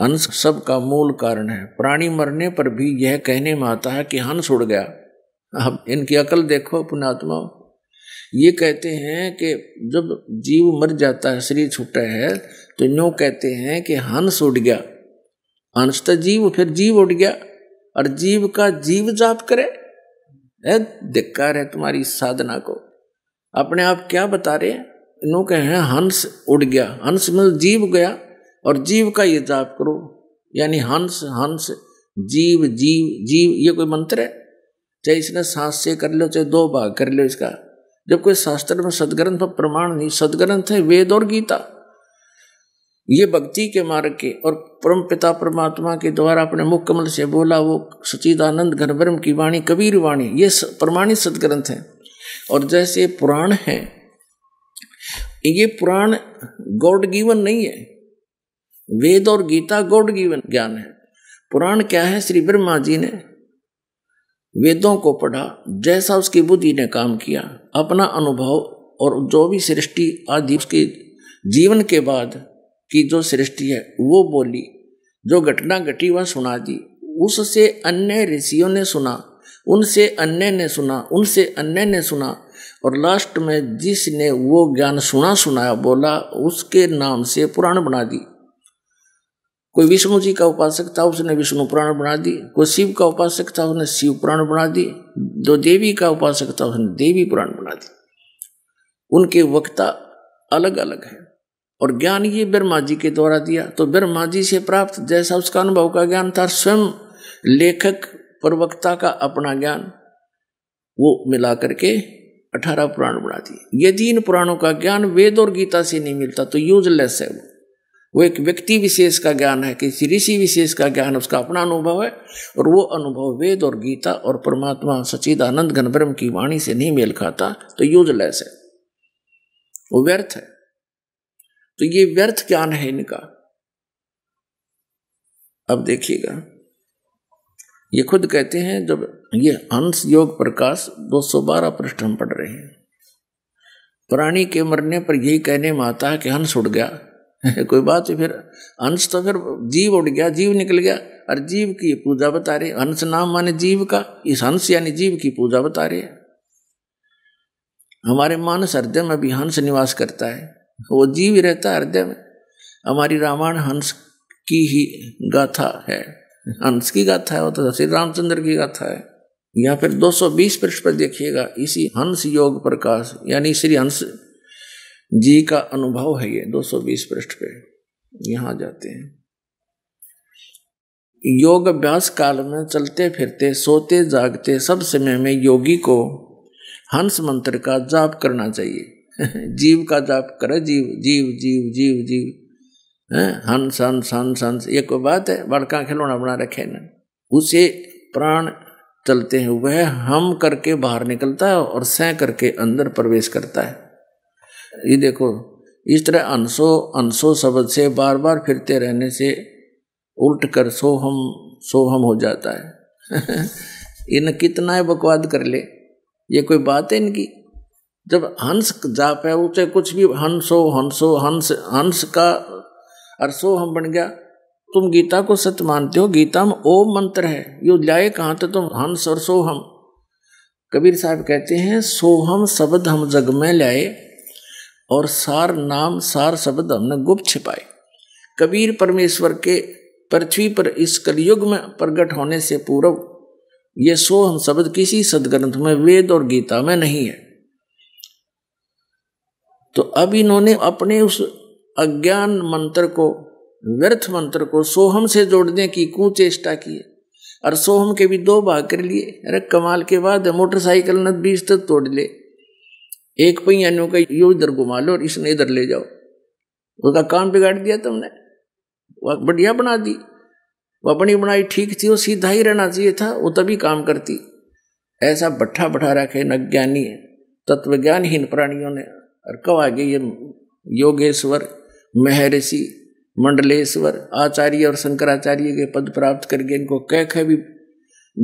हंस सब का मूल कारण है प्राणी मरने पर भी यह कहने में आता है कि हंस उड़ गया अब इनकी अकल देखो अपने आत्मा ये कहते हैं कि जब जीव मर जाता है शरीर छूटा है तो न्यो कहते हैं कि हंस उड़ गया हंस तो जीव फिर जीव उड़ गया और जीव का जीव जाप करे है धिक्कार है तुम्हारी साधना को अपने आप क्या बता रहे हैं नो कहे हंस उड़ गया हंस मतलब जीव गया और जीव का ये जाप करो यानी हंस हंस जीव जीव जीव ये कोई मंत्र है चाहे इसने सांस से कर लो चाहे दो भाग कर लो इसका जब कोई शास्त्र में सदग्रंथ पर प्रमाण नहीं सदग्रंथ है वेद और गीता ये भक्ति के मार्ग के और परम पिता परमात्मा के द्वारा अपने मुख कमल से बोला वो सचिदानंद गर्भरम की वाणी कबीर वाणी ये प्रमाणित सदग्रंथ है और जैसे पुराण है ये पुराण गॉड गिवन नहीं है वेद और गीता गॉड गिवन ज्ञान है पुराण क्या है श्री ब्रह्मा जी ने वेदों को पढ़ा जैसा उसकी बुद्धि ने काम किया अपना अनुभव और जो भी सृष्टि आदि उसके जीवन के बाद की जो सृष्टि है वो बोली जो घटना घटी वह सुना दी उससे अन्य ऋषियों ने सुना उनसे अन्य ने सुना उनसे अन्य ने सुना और लास्ट में जिसने वो ज्ञान सुना सुनाया बोला उसके नाम से पुराण बना दी कोई विष्णु जी का उपासक था उसने विष्णु पुराण बना दिए कोई शिव का उपासक था उसने शिव पुराण बना दिए दो देवी का उपासक था उसने देवी पुराण बना दिए उनके वक्ता अलग अलग है और ज्ञान ये ब्रह्मा जी के द्वारा दिया तो ब्रह्मा जी से प्राप्त जैसा उसका अनुभव का ज्ञान था स्वयं लेखक प्रवक्ता का अपना ज्ञान वो मिला करके अठारह पुराण बना दिए यदि इन पुराणों का ज्ञान वेद और गीता से नहीं मिलता तो यूजलेस है वो वो एक व्यक्ति विशेष का ज्ञान है किसी ऋषि विशेष का ज्ञान उसका अपना अनुभव है और वो अनुभव वेद और गीता और परमात्मा सचिद आनंद घनब्रह्म की वाणी से नहीं मेल खाता तो यूजलेस है वो व्यर्थ है तो ये व्यर्थ ज्ञान है इनका अब देखिएगा ये खुद कहते हैं जब ये हंस योग प्रकाश 212 पृष्ठ हम पढ़ रहे हैं प्राणी के मरने पर यही कहने में आता है कि हंस उड़ गया कोई बात है फिर अंश तो फिर जीव उड़ गया जीव निकल गया और जीव की पूजा बता रहे अंश नाम माने जीव का इस हंस यानी जीव की पूजा बता रहे हमारे मानस हृदय में भी हंस निवास करता है वो जीव ही रहता है हृदय में हमारी रामायण हंस की ही गाथा है हंस की गाथा है वो तो श्री रामचंद्र की गाथा है या फिर 220 पृष्ठ पर देखिएगा इसी हंस योग प्रकाश यानी श्री हंस जी का अनुभव है ये 220 पृष्ठ पे यहां जाते हैं योग अभ्यास काल में चलते फिरते सोते जागते सब समय में योगी को हंस मंत्र का जाप करना चाहिए जीव का जाप करे जीव जीव जीव जीव जीव है हंस हंस हंस हंस ये कोई बात है बड़का खिलौना बना रखे ना उसे प्राण चलते हैं वह हम करके बाहर निकलता है और सह करके अंदर प्रवेश करता है ये देखो इस तरह अनसो अनसो शब्द से बार बार फिरते रहने से उल्ट कर सो हम सो हम हो जाता है इन कितना है बकवाद कर ले ये कोई बात है इनकी जब हंस जाप है उसे कुछ भी हंसो हंसो हंस हंस का अरसो हम बन गया तुम गीता को सत्य मानते हो गीता में ओम मंत्र है यो जाए कहाँ तो तुम हंस और सोहम कबीर साहब कहते हैं सोहम शब्द हम जग में लाए और सार नाम सार शब्द हमने गुप्त छिपाए कबीर परमेश्वर के पृथ्वी पर इस कलयुग में प्रकट होने से पूर्व ये सोहम शब्द किसी सदग्रंथ में वेद और गीता में नहीं है तो अब इन्होंने अपने उस अज्ञान मंत्र को व्यर्थ मंत्र को सोहम से जोड़ने की चेष्टा की है और सोहम के भी दो भाग कर लिए अरे कमाल के बाद मोटरसाइकिल ने बीस तक तोड़ ले एक पैयानों का यो इधर घुमा लो और इसने इधर ले जाओ उसका काम बिगाड़ दिया तुमने वह बढ़िया बना दी वो अपनी बनाई ठीक थी वो सीधा ही रहना चाहिए था वो तभी काम करती ऐसा भट्ठा बठा रखे न ज्ञानी तत्वज्ञानहीन प्राणियों ने और कब आगे ये योगेश्वर महर्षि मंडलेश्वर आचार्य और शंकराचार्य के पद प्राप्त करके इनको कह कह भी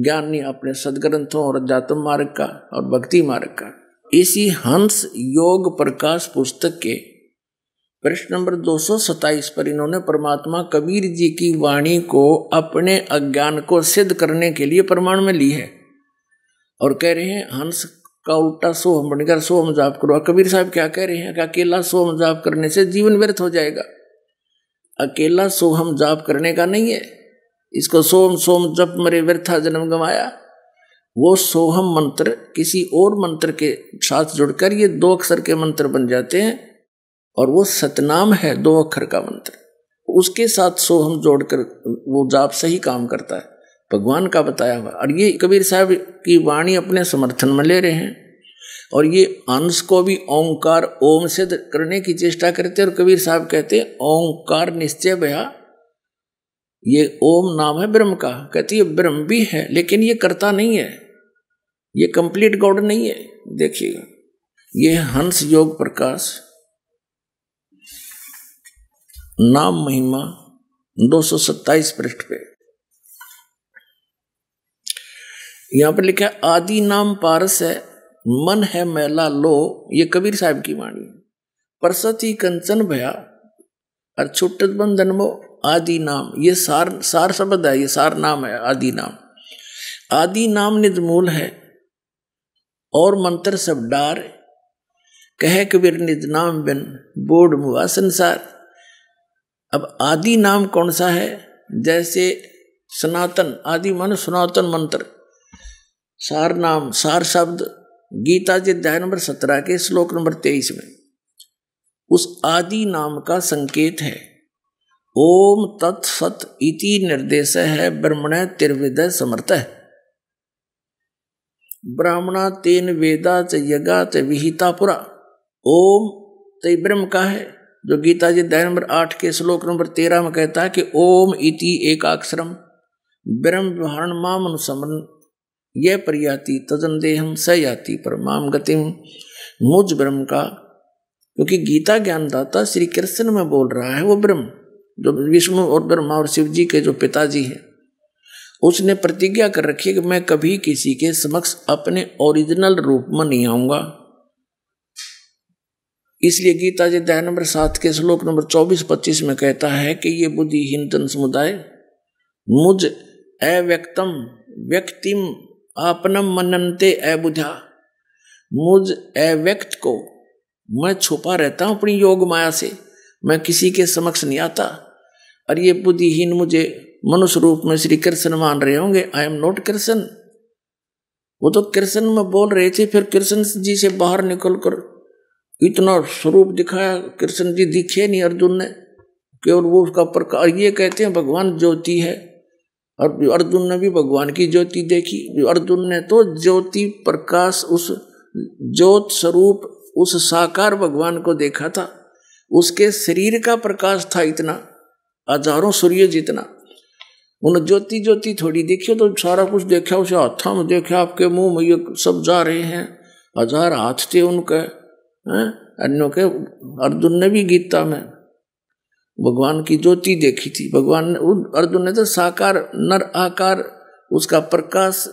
ज्ञान नहीं अपने सदग्रंथों और जातम मार्ग का और भक्ति मार्ग का इसी हंस योग प्रकाश पुस्तक के प्रश्न नंबर दो पर इन्होंने परमात्मा कबीर जी की वाणी को अपने अज्ञान को सिद्ध करने के लिए प्रमाण में ली है और कह रहे हैं हंस का उल्टा सोहम बनकर सोहम जाप करो कबीर साहब क्या कह रहे हैं कि अकेला सोहम जाप करने से जीवन व्यर्थ हो जाएगा अकेला सोहम जाप करने का नहीं है इसको सोम सोम जप मरे व्यर्था जन्म गंवाया वो सोहम मंत्र किसी और मंत्र के साथ जुड़कर ये दो अक्षर के मंत्र बन जाते हैं और वो सतनाम है दो अक्षर का मंत्र उसके साथ सोहम जोड़कर वो जाप से ही काम करता है भगवान का बताया हुआ और ये कबीर साहब की वाणी अपने समर्थन में ले रहे हैं और ये अंश को भी ओंकार ओम से करने की चेष्टा करते और कबीर साहब कहते हैं ओंकार निश्चय भया ये ओम नाम है ब्रह्म का कहती है ब्रह्म भी है लेकिन ये करता नहीं है ये कंप्लीट गॉड नहीं है देखिएगा ये हंस योग प्रकाश नाम महिमा 227 पृष्ठ पे यहां पर लिखा है आदि नाम पारस है मन है मैला लो ये कबीर साहब की वाणी परसत ही कंचन भया और छुट्ट बंधन वो आदि नाम ये सार सार शब्द है ये सार नाम है आदि नाम आदि नाम निजमूल है और मंत्र सब डार कह कबीर निज नाम बिन बोर्ड मुआ संसार अब आदि नाम कौन सा है जैसे सनातन आदि मन सनातन मंत्र सार नाम सार शब्द गीता जी अध्याय नंबर सत्रह के श्लोक नंबर तेईस में उस आदि नाम का संकेत है ओम तत्सत इति निर्देश है ब्रह्मण त्रिविद समर्थ है ब्राह्मणा तेन वेदा च यज्ञा च विहिता पुरा ओम तय ब्रह्म का है जो गीता जी दया नंबर आठ के श्लोक नंबर तेरह में कहता है कि ओम इति एकाक्षरम ब्रह्म विहारण माम अनुसमन यह प्रयाति तजन देहम स याति पर माम गतिम मुझ ब्रह्म का क्योंकि गीता ज्ञानदाता श्री कृष्ण में बोल रहा है वो ब्रह्म जो विष्णु और ब्रह्मा और शिव जी के जो पिताजी हैं उसने प्रतिज्ञा कर रखी है कि मैं कभी किसी के समक्ष अपने ओरिजिनल रूप में नहीं आऊंगा इसलिए गीता जी दया नंबर सात के श्लोक नंबर चौबीस पच्चीस में कहता है कि ये बुद्धिहीन जन समुदाय मुझ अव्यक्तम व्यक्तिम आपनम मनंते अबुधा मुझ अव्यक्त को मैं छुपा रहता हूं अपनी योग माया से मैं किसी के समक्ष नहीं आता और ये बुद्धिहीन मुझे मनुष्य रूप में श्री कृष्ण मान रहे होंगे आई एम नॉट कृष्ण वो तो कृष्ण में बोल रहे थे फिर कृष्ण जी से बाहर निकल कर इतना स्वरूप दिखाया कृष्ण जी दिखे नहीं अर्जुन ने केवल वो उसका प्रकार ये कहते हैं भगवान ज्योति है और अर्जुन ने भी भगवान की ज्योति देखी अर्जुन ने तो ज्योति प्रकाश उस ज्योत स्वरूप उस साकार भगवान को देखा था उसके शरीर का प्रकाश था इतना हजारों सूर्य जितना उन्हें ज्योति ज्योति थोड़ी देखियो तो सारा कुछ देखा उसे हाथों में देखा आपके मुंह में ये सब जा रहे हैं हजार हाथ थे उनके अन्य के अर्जुन ने भी गीता में भगवान की ज्योति देखी थी भगवान ने अर्जुन ने तो साकार नर आकार उसका प्रकाश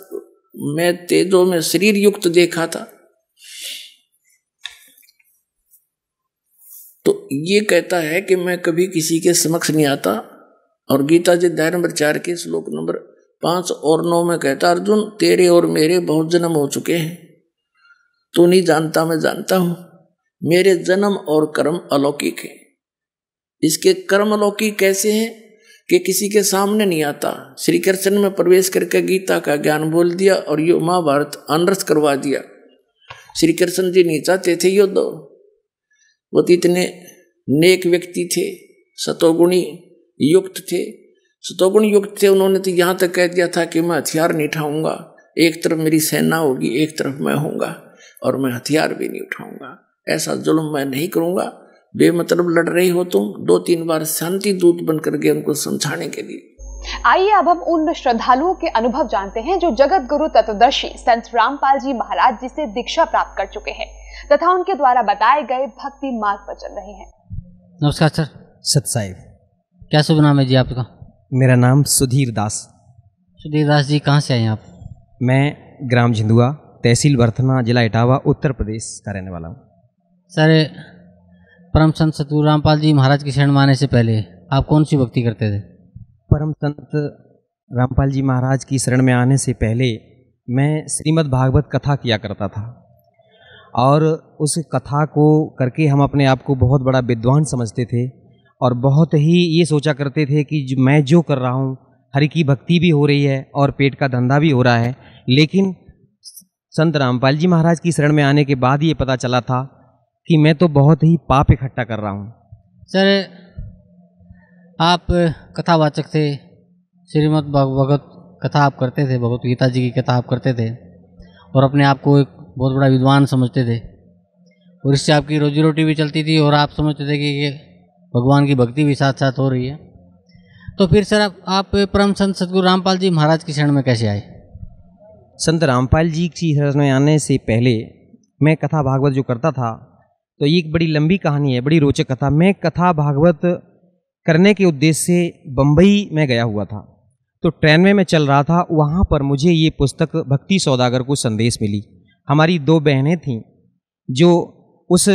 में तेजो में शरीर युक्त देखा था तो ये कहता है कि मैं कभी किसी के समक्ष नहीं आता और गीता जी अध्याय नंबर चार के श्लोक नंबर पांच और नौ में कहता अर्जुन तेरे और मेरे बहुत जन्म हो चुके हैं तू नहीं जानता मैं जानता हूं मेरे जन्म और कर्म अलौकिक है इसके कर्म अलौकिक कैसे हैं कि किसी के सामने नहीं आता श्री कृष्ण में प्रवेश करके गीता का ज्ञान बोल दिया और यो महाभारत अनर्थ करवा दिया श्री कृष्ण जी नहीं चाहते थे युद्ध वो तो इतने नेक व्यक्ति थे सतोगुणी युक्त थे सतोगुण युक्त थे उन्होंने तो यहाँ तक कह दिया था कि मैं हथियार नहीं उठाऊंगा एक तरफ मेरी सेना होगी एक तरफ मैं होऊंगा और मैं हथियार भी नहीं उठाऊंगा ऐसा जुल्म मैं नहीं करूंगा बेमतलब लड़ रही हो तुम दो तीन बार शांति दूत बनकर गए उनको समझाने के लिए आइए अब हम उन श्रद्धालुओं के अनुभव जानते हैं जो जगत गुरु तत्वदर्शी संत रामपाल जी महाराज जी से दीक्षा प्राप्त कर चुके हैं तथा उनके द्वारा बताए गए भक्ति मार्ग पर चल रहे हैं नमस्कार सर सत साहिब क्या शुभ नाम है जी आपका मेरा नाम सुधीर दास सुधीर दास जी कहाँ से आए हैं आप मैं ग्राम झिंदुआ तहसील बर्थना जिला इटावा उत्तर प्रदेश का रहने वाला हूँ सर परम संत सतगुरु रामपाल जी महाराज की शरण माने से पहले आप कौन सी भक्ति करते थे परम संत रामपाल जी महाराज की शरण में आने से पहले मैं श्रीमद् भागवत कथा किया करता था और उस कथा को करके हम अपने आप को बहुत बड़ा विद्वान समझते थे और बहुत ही ये सोचा करते थे कि मैं जो कर रहा हूँ हरि की भक्ति भी हो रही है और पेट का धंधा भी हो रहा है लेकिन संत रामपाल जी महाराज की शरण में आने के बाद ये पता चला था कि मैं तो बहुत ही पाप इकट्ठा कर रहा हूँ सर आप कथावाचक थे श्रीमद भगवत कथा आप करते थे भगवत गीता जी की कथा आप करते थे और अपने आप को एक बहुत बड़ा विद्वान समझते थे और इससे आपकी रोजी रोटी भी चलती थी और आप समझते थे कि भगवान की भक्ति भी साथ साथ हो रही है तो फिर सर आप, आप परम संत सदगुरु रामपाल जी महाराज की शरण में कैसे आए संत रामपाल जी की शरण में आने से पहले मैं कथा भागवत जो करता था तो ये एक बड़ी लंबी कहानी है बड़ी रोचक कथा मैं कथा भागवत करने के उद्देश्य से बम्बई में गया हुआ था तो ट्रेन में मैं चल रहा था वहाँ पर मुझे ये पुस्तक भक्ति सौदागर को संदेश मिली हमारी दो बहनें थीं जो उस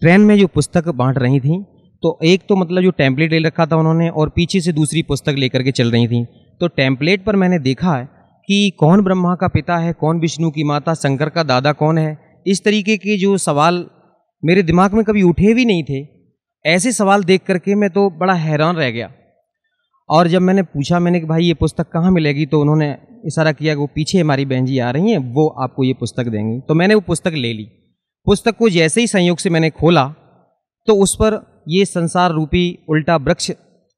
ट्रेन में जो पुस्तक बांट रही थीं तो एक तो मतलब जो टेम्पलेट ले रखा था उन्होंने और पीछे से दूसरी पुस्तक लेकर के चल रही थी तो टेम्पलेट पर मैंने देखा है कि कौन ब्रह्मा का पिता है कौन विष्णु की माता शंकर का दादा कौन है इस तरीके के जो सवाल मेरे दिमाग में कभी उठे भी नहीं थे ऐसे सवाल देख करके मैं तो बड़ा हैरान रह गया और जब मैंने पूछा मैंने कि भाई ये पुस्तक कहाँ मिलेगी तो उन्होंने इशारा किया कि वो पीछे हमारी बहन जी आ रही हैं वो आपको ये पुस्तक देंगी तो मैंने वो पुस्तक ले ली पुस्तक को जैसे ही संयोग से मैंने खोला तो उस पर ये संसार रूपी उल्टा वृक्ष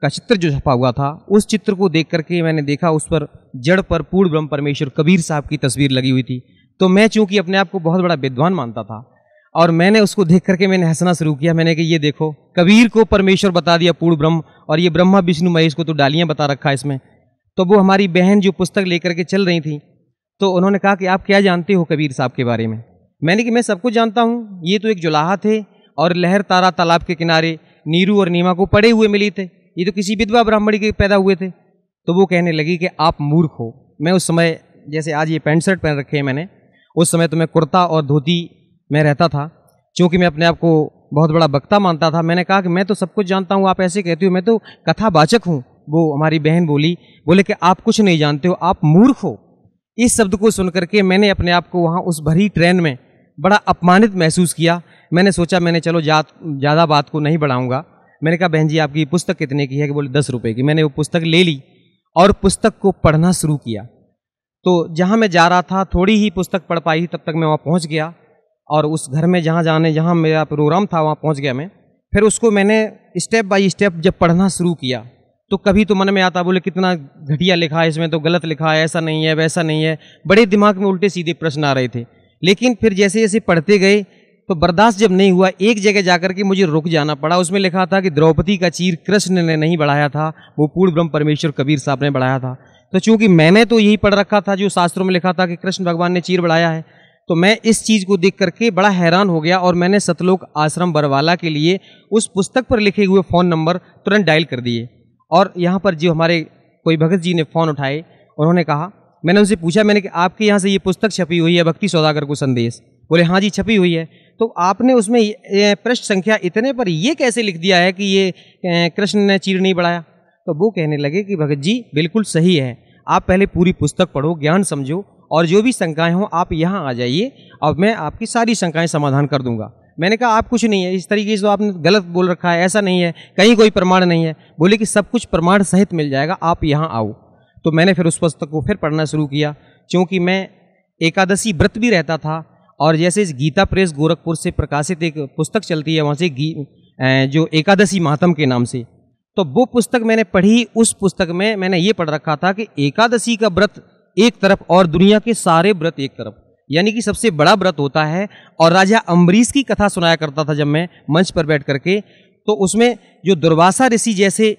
का चित्र जो छपा हुआ था उस चित्र को देख करके मैंने देखा उस पर जड़ पर पूर्ण ब्रह्म परमेश्वर कबीर साहब की तस्वीर लगी हुई थी तो मैं चूंकि अपने आप को बहुत बड़ा विद्वान मानता था और मैंने उसको देख करके मैंने हंसना शुरू किया मैंने कि ये देखो कबीर को परमेश्वर बता दिया पूर्ण ब्रह्म और ये ब्रह्मा विष्णु महेश को तो डालियाँ बता रखा इसमें तो वो हमारी बहन जो पुस्तक लेकर के चल रही थी तो उन्होंने कहा कि आप क्या जानते हो कबीर साहब के बारे में मैंने कि मैं सब कुछ जानता हूँ ये तो एक जुलाहा थे और लहर तारा तालाब के किनारे नीरू और नीमा को पड़े हुए मिली थे ये तो किसी विधवा ब्राह्मणी के पैदा हुए थे तो वो कहने लगी कि आप मूर्ख हो मैं उस समय जैसे आज ये पैंट शर्ट पहन रखे हैं मैंने उस समय तो मैं कुर्ता और धोती में रहता था क्योंकि मैं अपने आप को बहुत बड़ा वक्ता मानता था मैंने कहा कि मैं तो सब कुछ जानता हूँ आप ऐसे कहते हो मैं तो कथावाचक हूँ वो हमारी बहन बोली बोले कि आप कुछ नहीं जानते हो आप मूर्ख हो इस शब्द को सुन करके मैंने अपने आप को वहाँ उस भरी ट्रेन में बड़ा अपमानित महसूस किया मैंने सोचा मैंने चलो ज़्यादा बात को नहीं बढ़ाऊँगा मैंने कहा बहन जी आपकी पुस्तक कितने की है कि बोले दस रुपये की मैंने वो पुस्तक ले ली और पुस्तक को पढ़ना शुरू किया तो जहाँ मैं जा रहा था थोड़ी ही पुस्तक पढ़ पाई तब तक मैं वहाँ पहुँच गया और उस घर में जहाँ जाने जहाँ मेरा प्रोग्राम था वहाँ पहुँच गया मैं फिर उसको मैंने स्टेप बाय स्टेप जब पढ़ना शुरू किया तो कभी तो मन में आता बोले कितना घटिया लिखा है इसमें तो गलत लिखा है ऐसा नहीं है वैसा नहीं है बड़े दिमाग में उल्टे सीधे प्रश्न आ रहे थे लेकिन फिर जैसे जैसे पढ़ते गए तो बर्दाश्त जब नहीं हुआ एक जगह जाकर के मुझे रुक जाना पड़ा उसमें लिखा था कि द्रौपदी का चीर कृष्ण ने नहीं बढ़ाया था वो पूर्ण ब्रह्म परमेश्वर कबीर साहब ने बढ़ाया था तो चूंकि मैंने तो यही पढ़ रखा था जो शास्त्रों में लिखा था कि कृष्ण भगवान ने चीर बढ़ाया है तो मैं इस चीज़ को देख करके बड़ा हैरान हो गया और मैंने सतलोक आश्रम बरवाला के लिए उस पुस्तक पर लिखे हुए फ़ोन नंबर तुरंत डायल कर दिए और यहाँ पर जो हमारे कोई भगत जी ने फ़ोन उठाए उन्होंने कहा मैंने उनसे पूछा मैंने कि आपके यहाँ से ये पुस्तक छपी हुई है भक्ति सौदागर को संदेश बोले हाँ जी छपी हुई है तो आपने उसमें पृष्ठ संख्या इतने पर यह कैसे लिख दिया है कि ये कृष्ण ने चीर नहीं बढ़ाया तो वो कहने लगे कि भगत जी बिल्कुल सही है आप पहले पूरी पुस्तक पढ़ो ज्ञान समझो और जो भी शंकाएं हों आप यहाँ आ जाइए और मैं आपकी सारी शंकाएं समाधान कर दूंगा मैंने कहा आप कुछ नहीं है इस तरीके से तो आपने गलत बोल रखा है ऐसा नहीं है कहीं कोई प्रमाण नहीं है बोले कि सब कुछ प्रमाण सहित मिल जाएगा आप यहाँ आओ तो मैंने फिर उस पुस्तक को फिर पढ़ना शुरू किया क्योंकि मैं एकादशी व्रत भी रहता था और जैसे इस गीता प्रेस गोरखपुर से प्रकाशित एक पुस्तक चलती है वहाँ से जो एकादशी महात्म के नाम से तो वो पुस्तक मैंने पढ़ी उस पुस्तक में मैंने ये पढ़ रखा था कि एकादशी का व्रत एक तरफ और दुनिया के सारे व्रत एक तरफ यानी कि सबसे बड़ा व्रत होता है और राजा अम्बरीश की कथा सुनाया करता था जब मैं मंच पर बैठ करके तो उसमें जो दुर्वासा ऋषि जैसे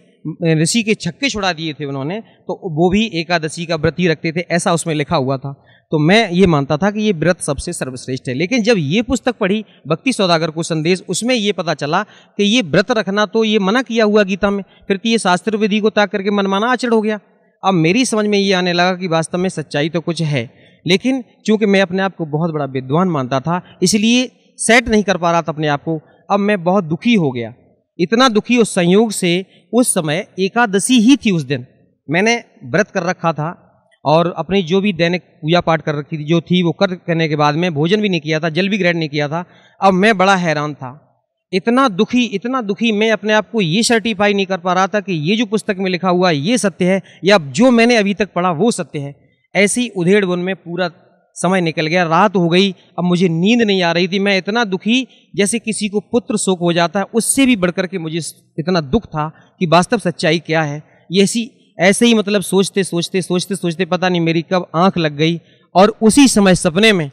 ऋषि के छक्के छुड़ा दिए थे उन्होंने तो वो भी एकादशी का व्रत ही रखते थे ऐसा उसमें लिखा हुआ था तो मैं ये मानता था कि ये व्रत सबसे सर्वश्रेष्ठ है लेकिन जब ये पुस्तक पढ़ी भक्ति सौदागर को संदेश उसमें ये पता चला कि ये व्रत रखना तो ये मना किया हुआ गीता में फिर तो ये शास्त्र विधि को ताक करके मनमाना आचरण हो गया अब मेरी समझ में ये आने लगा कि वास्तव में सच्चाई तो कुछ है लेकिन चूंकि मैं अपने आप को बहुत बड़ा विद्वान मानता था इसलिए सेट नहीं कर पा रहा था अपने आप को अब मैं बहुत दुखी हो गया इतना दुखी उस संयोग से उस समय एकादशी ही थी उस दिन मैंने व्रत कर रखा था और अपनी जो भी दैनिक पूजा पाठ कर रखी थी जो थी वो कर करने के बाद में भोजन भी नहीं किया था जल भी ग्रहण नहीं किया था अब मैं बड़ा हैरान था इतना दुखी इतना दुखी मैं अपने आप को ये सर्टिफाई नहीं कर पा रहा था कि ये जो पुस्तक में लिखा हुआ ये सत्य है या जो मैंने अभी तक पढ़ा वो सत्य है ऐसी उधेड़ बन में पूरा समय निकल गया रात हो गई अब मुझे नींद नहीं आ रही थी मैं इतना दुखी जैसे किसी को पुत्र शोक हो जाता है उससे भी बढ़कर के मुझे इतना दुख था कि वास्तव सच्चाई क्या है ऐसी ऐसे ही मतलब सोचते सोचते सोचते सोचते पता नहीं मेरी कब आंख लग गई और उसी समय सपने में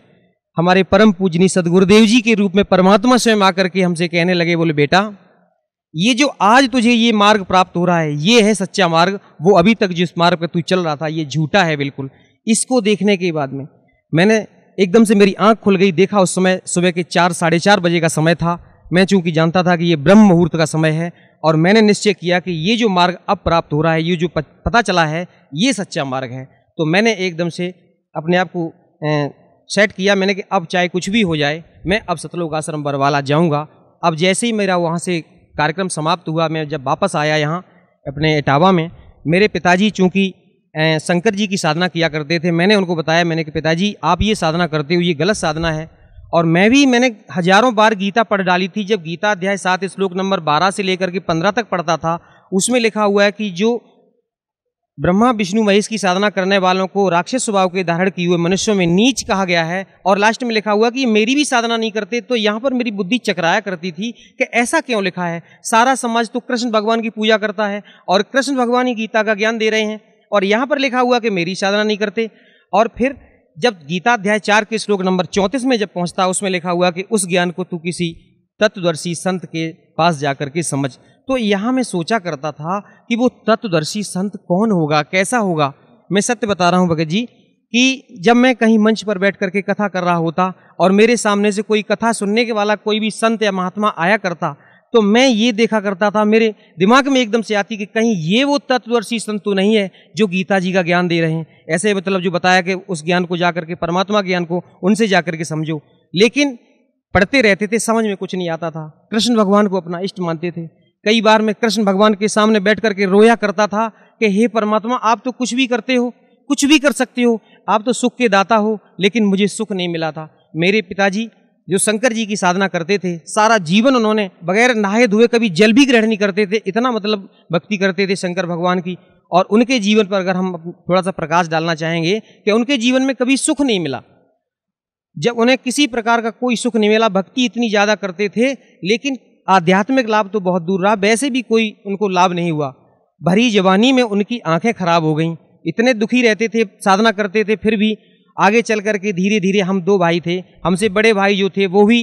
हमारे परम पूजनी सदगुरुदेव जी के रूप में परमात्मा स्वयं आकर के हमसे कहने लगे बोले बेटा ये जो आज तुझे ये मार्ग प्राप्त हो रहा है ये है सच्चा मार्ग वो अभी तक जिस मार्ग पर तू चल रहा था ये झूठा है बिल्कुल इसको देखने के बाद में मैंने एकदम से मेरी आंख खुल गई देखा उस समय सुबह के चार साढ़े चार बजे का समय था मैं चूंकि जानता था कि ये ब्रह्म मुहूर्त का समय है और मैंने निश्चय किया कि ये जो मार्ग अब प्राप्त हो रहा है ये जो पता चला है ये सच्चा मार्ग है तो मैंने एकदम से अपने आप को सेट किया मैंने कि अब चाहे कुछ भी हो जाए मैं अब सतलोक आश्रम बरवाला जाऊंगा अब जैसे ही मेरा वहाँ से कार्यक्रम समाप्त हुआ मैं जब वापस आया यहाँ अपने इटावा में मेरे पिताजी चूँकि शंकर जी की साधना किया करते थे मैंने उनको बताया मैंने कि पिताजी आप ये साधना करते हो ये गलत साधना है और मैं भी मैंने हजारों बार गीता पढ़ डाली थी जब गीता अध्याय सात श्लोक नंबर बारह से लेकर के पंद्रह तक पढ़ता था उसमें लिखा हुआ है कि जो ब्रह्मा विष्णु महेश की साधना करने वालों को राक्षस स्वभाव के धारण किए हुए मनुष्यों में नीच कहा गया है और लास्ट में लिखा हुआ कि मेरी भी साधना नहीं करते तो यहाँ पर मेरी बुद्धि चकराया करती थी कि ऐसा क्यों लिखा है सारा समाज तो कृष्ण भगवान की पूजा करता है और कृष्ण भगवान ही गीता का ज्ञान दे रहे हैं और यहाँ पर लिखा हुआ कि मेरी साधना नहीं करते और फिर जब गीताध्याय चार के श्लोक नंबर चौंतीस में जब पहुंचता उसमें लिखा हुआ कि उस ज्ञान को तू किसी तत्वदर्शी संत के पास जाकर के समझ तो यहाँ मैं सोचा करता था कि वो तत्वदर्शी संत कौन होगा कैसा होगा मैं सत्य बता रहा हूँ भगत जी कि जब मैं कहीं मंच पर बैठ करके कथा कर रहा होता और मेरे सामने से कोई कथा सुनने के वाला कोई भी संत या महात्मा आया करता तो मैं ये देखा करता था मेरे दिमाग में एकदम से आती कि कहीं ये वो तत्वर्षी संतु तो नहीं है जो गीता जी का ज्ञान दे रहे हैं ऐसे मतलब जो बताया कि उस ज्ञान को जाकर के परमात्मा ज्ञान को उनसे जा करके समझो लेकिन पढ़ते रहते थे समझ में कुछ नहीं आता था कृष्ण भगवान को अपना इष्ट मानते थे कई बार मैं कृष्ण भगवान के सामने बैठ करके रोया करता था कि हे परमात्मा आप तो कुछ भी करते हो कुछ भी कर सकते हो आप तो सुख के दाता हो लेकिन मुझे सुख नहीं मिला था मेरे पिताजी जो शंकर जी की साधना करते थे सारा जीवन उन्होंने बगैर नहाए धोए कभी जल भी ग्रहण नहीं करते थे इतना मतलब भक्ति करते थे शंकर भगवान की और उनके जीवन पर अगर हम थोड़ा सा प्रकाश डालना चाहेंगे कि उनके जीवन में कभी सुख नहीं मिला जब उन्हें किसी प्रकार का कोई सुख नहीं मिला भक्ति इतनी ज़्यादा करते थे लेकिन आध्यात्मिक लाभ तो बहुत दूर रहा वैसे भी कोई उनको लाभ नहीं हुआ भरी जवानी में उनकी आंखें खराब हो गईं इतने दुखी रहते थे साधना करते थे फिर भी आगे चल कर के धीरे धीरे हम दो भाई थे हमसे बड़े भाई जो थे वो भी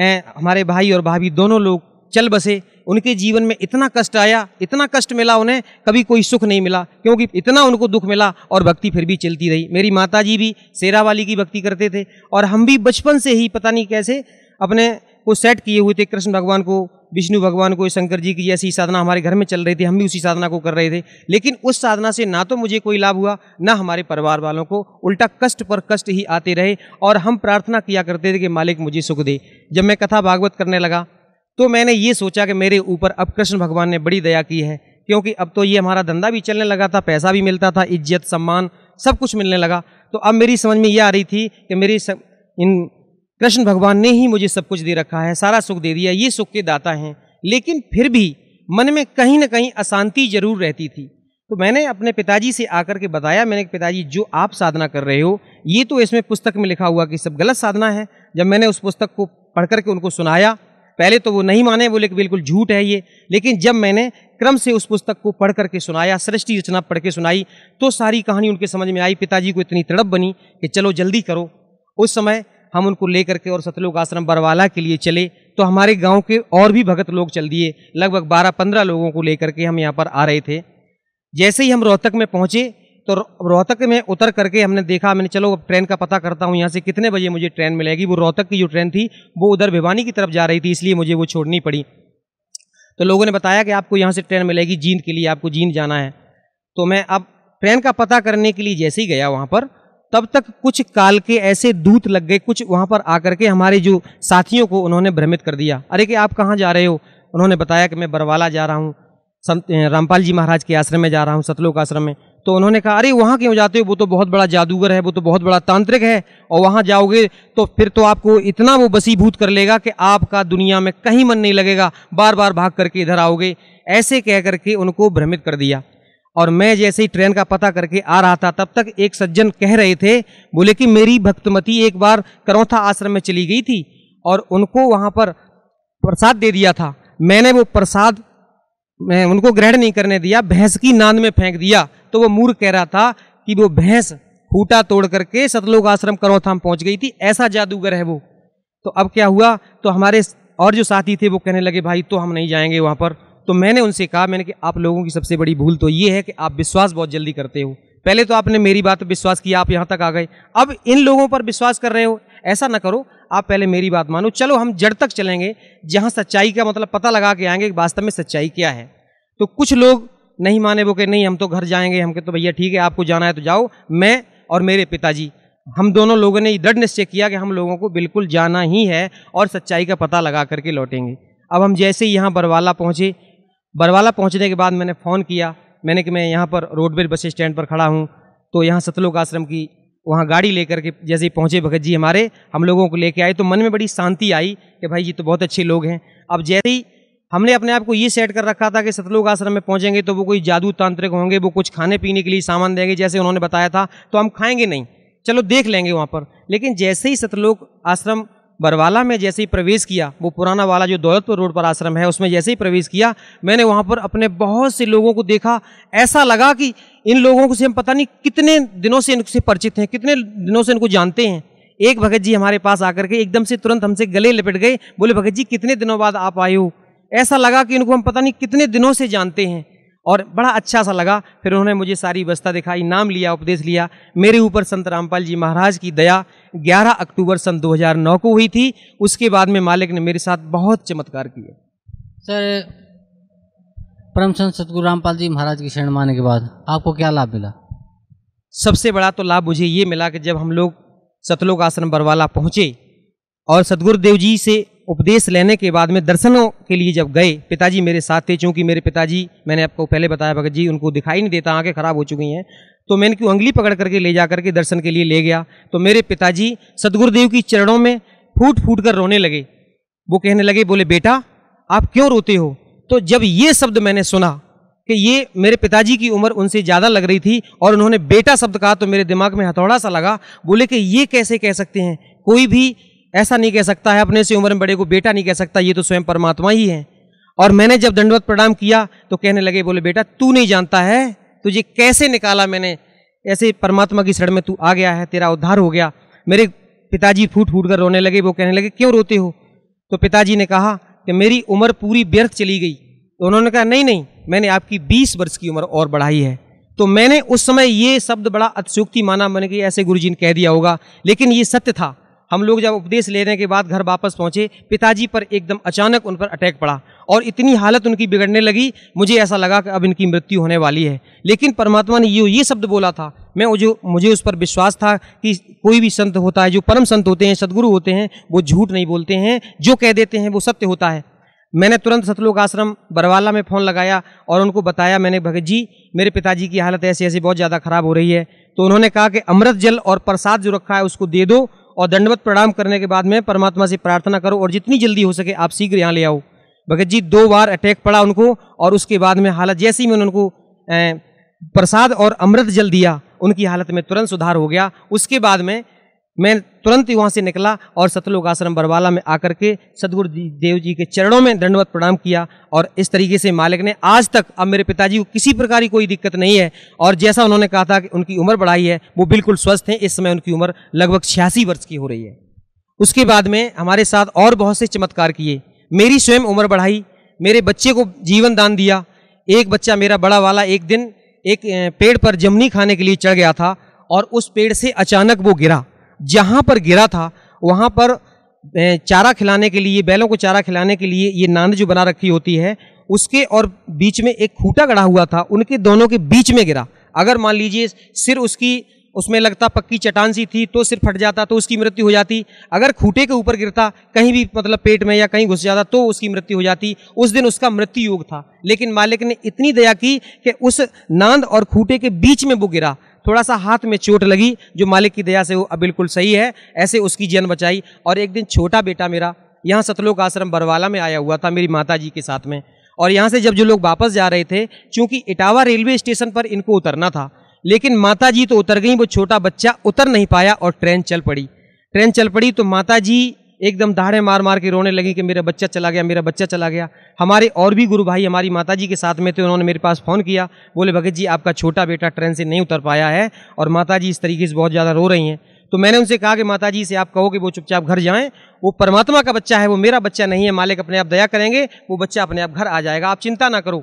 ए, हमारे भाई और भाभी दोनों लोग चल बसे उनके जीवन में इतना कष्ट आया इतना कष्ट मिला उन्हें कभी कोई सुख नहीं मिला क्योंकि इतना उनको दुख मिला और भक्ति फिर भी चलती रही मेरी माता जी भी शेरा वाली की भक्ति करते थे और हम भी बचपन से ही पता नहीं कैसे अपने को सेट किए हुए थे कृष्ण भगवान को विष्णु भगवान को शंकर जी की ऐसी साधना हमारे घर में चल रही थी हम भी उसी साधना को कर रहे थे लेकिन उस साधना से ना तो मुझे कोई लाभ हुआ ना हमारे परिवार वालों को उल्टा कष्ट पर कष्ट ही आते रहे और हम प्रार्थना किया करते थे कि मालिक मुझे सुख दे जब मैं कथा भागवत करने लगा तो मैंने ये सोचा कि मेरे ऊपर अब कृष्ण भगवान ने बड़ी दया की है क्योंकि अब तो ये हमारा धंधा भी चलने लगा था पैसा भी मिलता था इज्जत सम्मान सब कुछ मिलने लगा तो अब मेरी समझ में ये आ रही थी कि मेरी इन कृष्ण भगवान ने ही मुझे सब कुछ दे रखा है सारा सुख दे दिया ये सुख के दाता हैं लेकिन फिर भी मन में कहीं ना कहीं अशांति जरूर रहती थी तो मैंने अपने पिताजी से आकर के बताया मैंने पिताजी जो आप साधना कर रहे हो ये तो इसमें पुस्तक में लिखा हुआ कि सब गलत साधना है जब मैंने उस पुस्तक को पढ़ करके उनको सुनाया पहले तो वो नहीं माने बोले कि बिल्कुल झूठ है ये लेकिन जब मैंने क्रम से उस पुस्तक को पढ़ करके सुनाया सृष्टि रचना पढ़ के सुनाई तो सारी कहानी उनके समझ में आई पिताजी को इतनी तड़प बनी कि चलो जल्दी करो उस समय हम उनको लेकर के और सतलोक आश्रम बरवाला के लिए चले तो हमारे गांव के और भी भगत लोग चल दिए लगभग बारह पंद्रह लोगों को लेकर के हम यहाँ पर आ रहे थे जैसे ही हम रोहतक में पहुँचे तो रोहतक में उतर करके हमने देखा मैंने चलो अब ट्रेन का पता करता हूँ यहाँ से कितने बजे मुझे ट्रेन मिलेगी वो रोहतक की जो ट्रेन थी वो उधर भिवानी की तरफ जा रही थी इसलिए मुझे वो छोड़नी पड़ी तो लोगों ने बताया कि आपको यहाँ से ट्रेन मिलेगी जींद के लिए आपको जींद जाना है तो मैं अब ट्रेन का पता करने के लिए जैसे ही गया वहाँ पर तब तक कुछ काल के ऐसे दूत लग गए कुछ वहाँ पर आकर के हमारे जो साथियों को उन्होंने भ्रमित कर दिया अरे कि आप कहाँ जा रहे हो उन्होंने बताया कि मैं बरवाला जा रहा हूँ संत रामपाल जी महाराज के आश्रम में जा रहा हूँ सतलोक आश्रम में तो उन्होंने कहा अरे वहाँ क्यों जाते हो वो तो बहुत बड़ा जादूगर है वो तो बहुत बड़ा तांत्रिक है और वहाँ जाओगे तो फिर तो आपको इतना वो बसीभूत कर लेगा कि आपका दुनिया में कहीं मन नहीं लगेगा बार बार भाग करके इधर आओगे ऐसे कह करके उनको भ्रमित कर दिया और मैं जैसे ही ट्रेन का पता करके आ रहा था तब तक एक सज्जन कह रहे थे बोले कि मेरी भक्तमती एक बार करौथा आश्रम में चली गई थी और उनको वहाँ पर प्रसाद दे दिया था मैंने वो प्रसाद मैं उनको ग्रहण नहीं करने दिया भैंस की नांद में फेंक दिया तो वो मूर्ख कह रहा था कि वो भैंस फूटा तोड़ करके सतलोक आश्रम में पहुँच गई थी ऐसा जादूगर है वो तो अब क्या हुआ तो हमारे और जो साथी थे वो कहने लगे भाई तो हम नहीं जाएंगे वहाँ पर तो मैंने उनसे कहा मैंने कि आप लोगों की सबसे बड़ी भूल तो ये है कि आप विश्वास बहुत जल्दी करते हो पहले तो आपने मेरी बात पर विश्वास किया आप यहाँ तक आ गए अब इन लोगों पर विश्वास कर रहे हो ऐसा ना करो आप पहले मेरी बात मानो चलो हम जड़ तक चलेंगे जहाँ सच्चाई का मतलब पता लगा के आएंगे कि वास्तव में सच्चाई क्या है तो कुछ लोग नहीं माने वो कि नहीं हम तो घर जाएंगे हम कहते तो भैया ठीक है आपको जाना है तो जाओ मैं और मेरे पिताजी हम दोनों लोगों ने दृढ़ निश्चय किया कि हम लोगों को बिल्कुल जाना ही है और सच्चाई का पता लगा करके लौटेंगे अब हम जैसे ही यहाँ बरवाला पहुँचे बरवाला पहुंचने के बाद मैंने फ़ोन किया मैंने कि मैं यहाँ पर रोडवेज बस स्टैंड पर खड़ा हूँ तो यहाँ सतलोक आश्रम की वहाँ गाड़ी लेकर के जैसे ही पहुँचे भगत जी हमारे हम लोगों को लेके आए तो मन में बड़ी शांति आई कि भाई जी तो बहुत अच्छे लोग हैं अब जैसे ही हमने अपने आप को ये सेट कर रखा था कि सतलोक आश्रम में पहुँचेंगे तो वो कोई जादू तांत्रिक होंगे वो कुछ खाने पीने के लिए सामान देंगे जैसे उन्होंने बताया था तो हम खाएंगे नहीं चलो देख लेंगे वहाँ पर लेकिन जैसे ही सतलोक आश्रम बरवाला में जैसे ही प्रवेश किया वो पुराना वाला जो दौलतपुर रोड पर आश्रम है उसमें जैसे ही प्रवेश किया मैंने वहाँ पर अपने बहुत से लोगों को देखा ऐसा लगा कि इन लोगों को से हम पता नहीं कितने दिनों से इनसे परिचित हैं कितने दिनों से इनको जानते हैं एक भगत जी हमारे पास आकर के एकदम से तुरंत हमसे गले लपेट गए बोले भगत जी कितने दिनों बाद आप आए हो ऐसा लगा कि इनको हम पता नहीं कितने दिनों से जानते हैं और बड़ा अच्छा सा लगा फिर उन्होंने मुझे सारी व्यवस्था दिखाई नाम लिया उपदेश लिया मेरे ऊपर संत रामपाल जी महाराज की दया 11 अक्टूबर सन 2009 को हुई थी उसके बाद में मालिक ने मेरे साथ बहुत चमत्कार किए सर परम संत सतगुरु रामपाल जी महाराज की शरण माने के बाद आपको क्या लाभ मिला सबसे बड़ा तो लाभ मुझे ये मिला कि जब हम लोग सतलोक आश्रम बरवाला पहुँचे और सदगुरुदेव जी से उपदेश लेने के बाद में दर्शनों के लिए जब गए पिताजी मेरे साथ थे चूँकि मेरे पिताजी मैंने आपको पहले बताया भगत जी उनको दिखाई नहीं देता आंखें खराब हो चुकी हैं तो मैंने क्यों उंगली पकड़ करके ले जा करके दर्शन के लिए ले गया तो मेरे पिताजी सदगुरुदेव की चरणों में फूट फूट कर रोने लगे वो कहने लगे बोले बेटा आप क्यों रोते हो तो जब ये शब्द मैंने सुना कि ये मेरे पिताजी की उम्र उनसे ज़्यादा लग रही थी और उन्होंने बेटा शब्द कहा तो मेरे दिमाग में हथौड़ा सा लगा बोले कि ये कैसे कह सकते हैं कोई भी ऐसा नहीं कह सकता है अपने से उम्र में बड़े को बेटा नहीं कह सकता ये तो स्वयं परमात्मा ही है और मैंने जब दंडवत प्रणाम किया तो कहने लगे बोले बेटा तू नहीं जानता है तुझे कैसे निकाला मैंने ऐसे परमात्मा की शरण में तू आ गया है तेरा उद्धार हो गया मेरे पिताजी फूट फूट कर रोने लगे वो कहने लगे क्यों रोते हो तो पिताजी ने कहा कि मेरी उम्र पूरी व्यर्थ चली गई तो उन्होंने कहा नहीं नहीं मैंने आपकी बीस वर्ष की उम्र और बढ़ाई है तो मैंने उस समय ये शब्द बड़ा अत्युक्ति माना मैंने कि ऐसे गुरुजी ने कह दिया होगा लेकिन ये सत्य था हम लोग जब उपदेश लेने के बाद घर वापस पहुंचे पिताजी पर एकदम अचानक उन पर अटैक पड़ा और इतनी हालत उनकी बिगड़ने लगी मुझे ऐसा लगा कि अब इनकी मृत्यु होने वाली है लेकिन परमात्मा ने ये ये शब्द बोला था मैं जो मुझे उस पर विश्वास था कि कोई भी संत होता है जो परम संत होते हैं सदगुरु होते हैं वो झूठ नहीं बोलते हैं जो कह देते हैं वो सत्य होता है मैंने तुरंत सतलोक आश्रम बरवाला में फ़ोन लगाया और उनको बताया मैंने भगत जी मेरे पिताजी की हालत ऐसी ऐसी बहुत ज़्यादा ख़राब हो रही है तो उन्होंने कहा कि अमृत जल और प्रसाद जो रखा है उसको दे दो और दंडवत प्रणाम करने के बाद में परमात्मा से प्रार्थना करो और जितनी जल्दी हो सके आप शीघ्र यहाँ ले आओ भगत जी दो बार अटैक पड़ा उनको और उसके बाद में हालत जैसी मैंने उनको प्रसाद और अमृत जल दिया उनकी हालत में तुरंत सुधार हो गया उसके बाद में मैं तुरंत ही वहाँ से निकला और सतलोक आश्रम बरवाला में आकर के सदगुरु देव जी के चरणों में दंडवत प्रणाम किया और इस तरीके से मालिक ने आज तक अब मेरे पिताजी को किसी प्रकार की कोई दिक्कत नहीं है और जैसा उन्होंने कहा था कि उनकी उम्र बढ़ाई है वो बिल्कुल स्वस्थ हैं इस समय उनकी उम्र लगभग छियासी वर्ष की हो रही है उसके बाद में हमारे साथ और बहुत से चमत्कार किए मेरी स्वयं उम्र बढ़ाई मेरे बच्चे को जीवन दान दिया एक बच्चा मेरा बड़ा वाला एक दिन एक पेड़ पर जमनी खाने के लिए चढ़ गया था और उस पेड़ से अचानक वो गिरा जहाँ पर गिरा था वहाँ पर चारा खिलाने के लिए बैलों को चारा खिलाने के लिए ये नांद जो बना रखी होती है उसके और बीच में एक खूटा गड़ा हुआ था उनके दोनों के बीच में गिरा अगर मान लीजिए सिर उसकी उसमें लगता पक्की चटान सी थी तो सिर फट जाता तो उसकी मृत्यु हो जाती अगर खूटे के ऊपर गिरता कहीं भी मतलब पेट में या कहीं घुस जाता तो उसकी मृत्यु हो जाती उस दिन उसका मृत्यु योग था लेकिन मालिक ने इतनी दया की कि उस नांद और खूटे के बीच में वो गिरा थोड़ा सा हाथ में चोट लगी जो मालिक की दया से वो बिल्कुल सही है ऐसे उसकी जान बचाई और एक दिन छोटा बेटा मेरा यहाँ सतलोक आश्रम बरवाला में आया हुआ था मेरी माता जी के साथ में और यहाँ से जब जो लोग वापस जा रहे थे चूँकि इटावा रेलवे स्टेशन पर इनको उतरना था लेकिन माता जी तो उतर गई वो छोटा बच्चा उतर नहीं पाया और ट्रेन चल पड़ी ट्रेन चल पड़ी तो माता जी एकदम दाढ़े मार मार के रोने लगी कि मेरा बच्चा चला गया मेरा बच्चा चला गया हमारे और भी गुरु भाई हमारी माता जी के साथ में थे उन्होंने मेरे पास फ़ोन किया बोले भगत जी आपका छोटा बेटा ट्रेन से नहीं उतर पाया है और माता जी इस तरीके से बहुत ज़्यादा रो रही हैं तो मैंने उनसे कहा कि माता जी से आप कहो कि वो चुपचाप घर जाएँ वो परमात्मा का बच्चा है वो मेरा बच्चा नहीं है मालिक अपने आप दया करेंगे वो बच्चा अपने आप घर आ जाएगा आप चिंता ना करो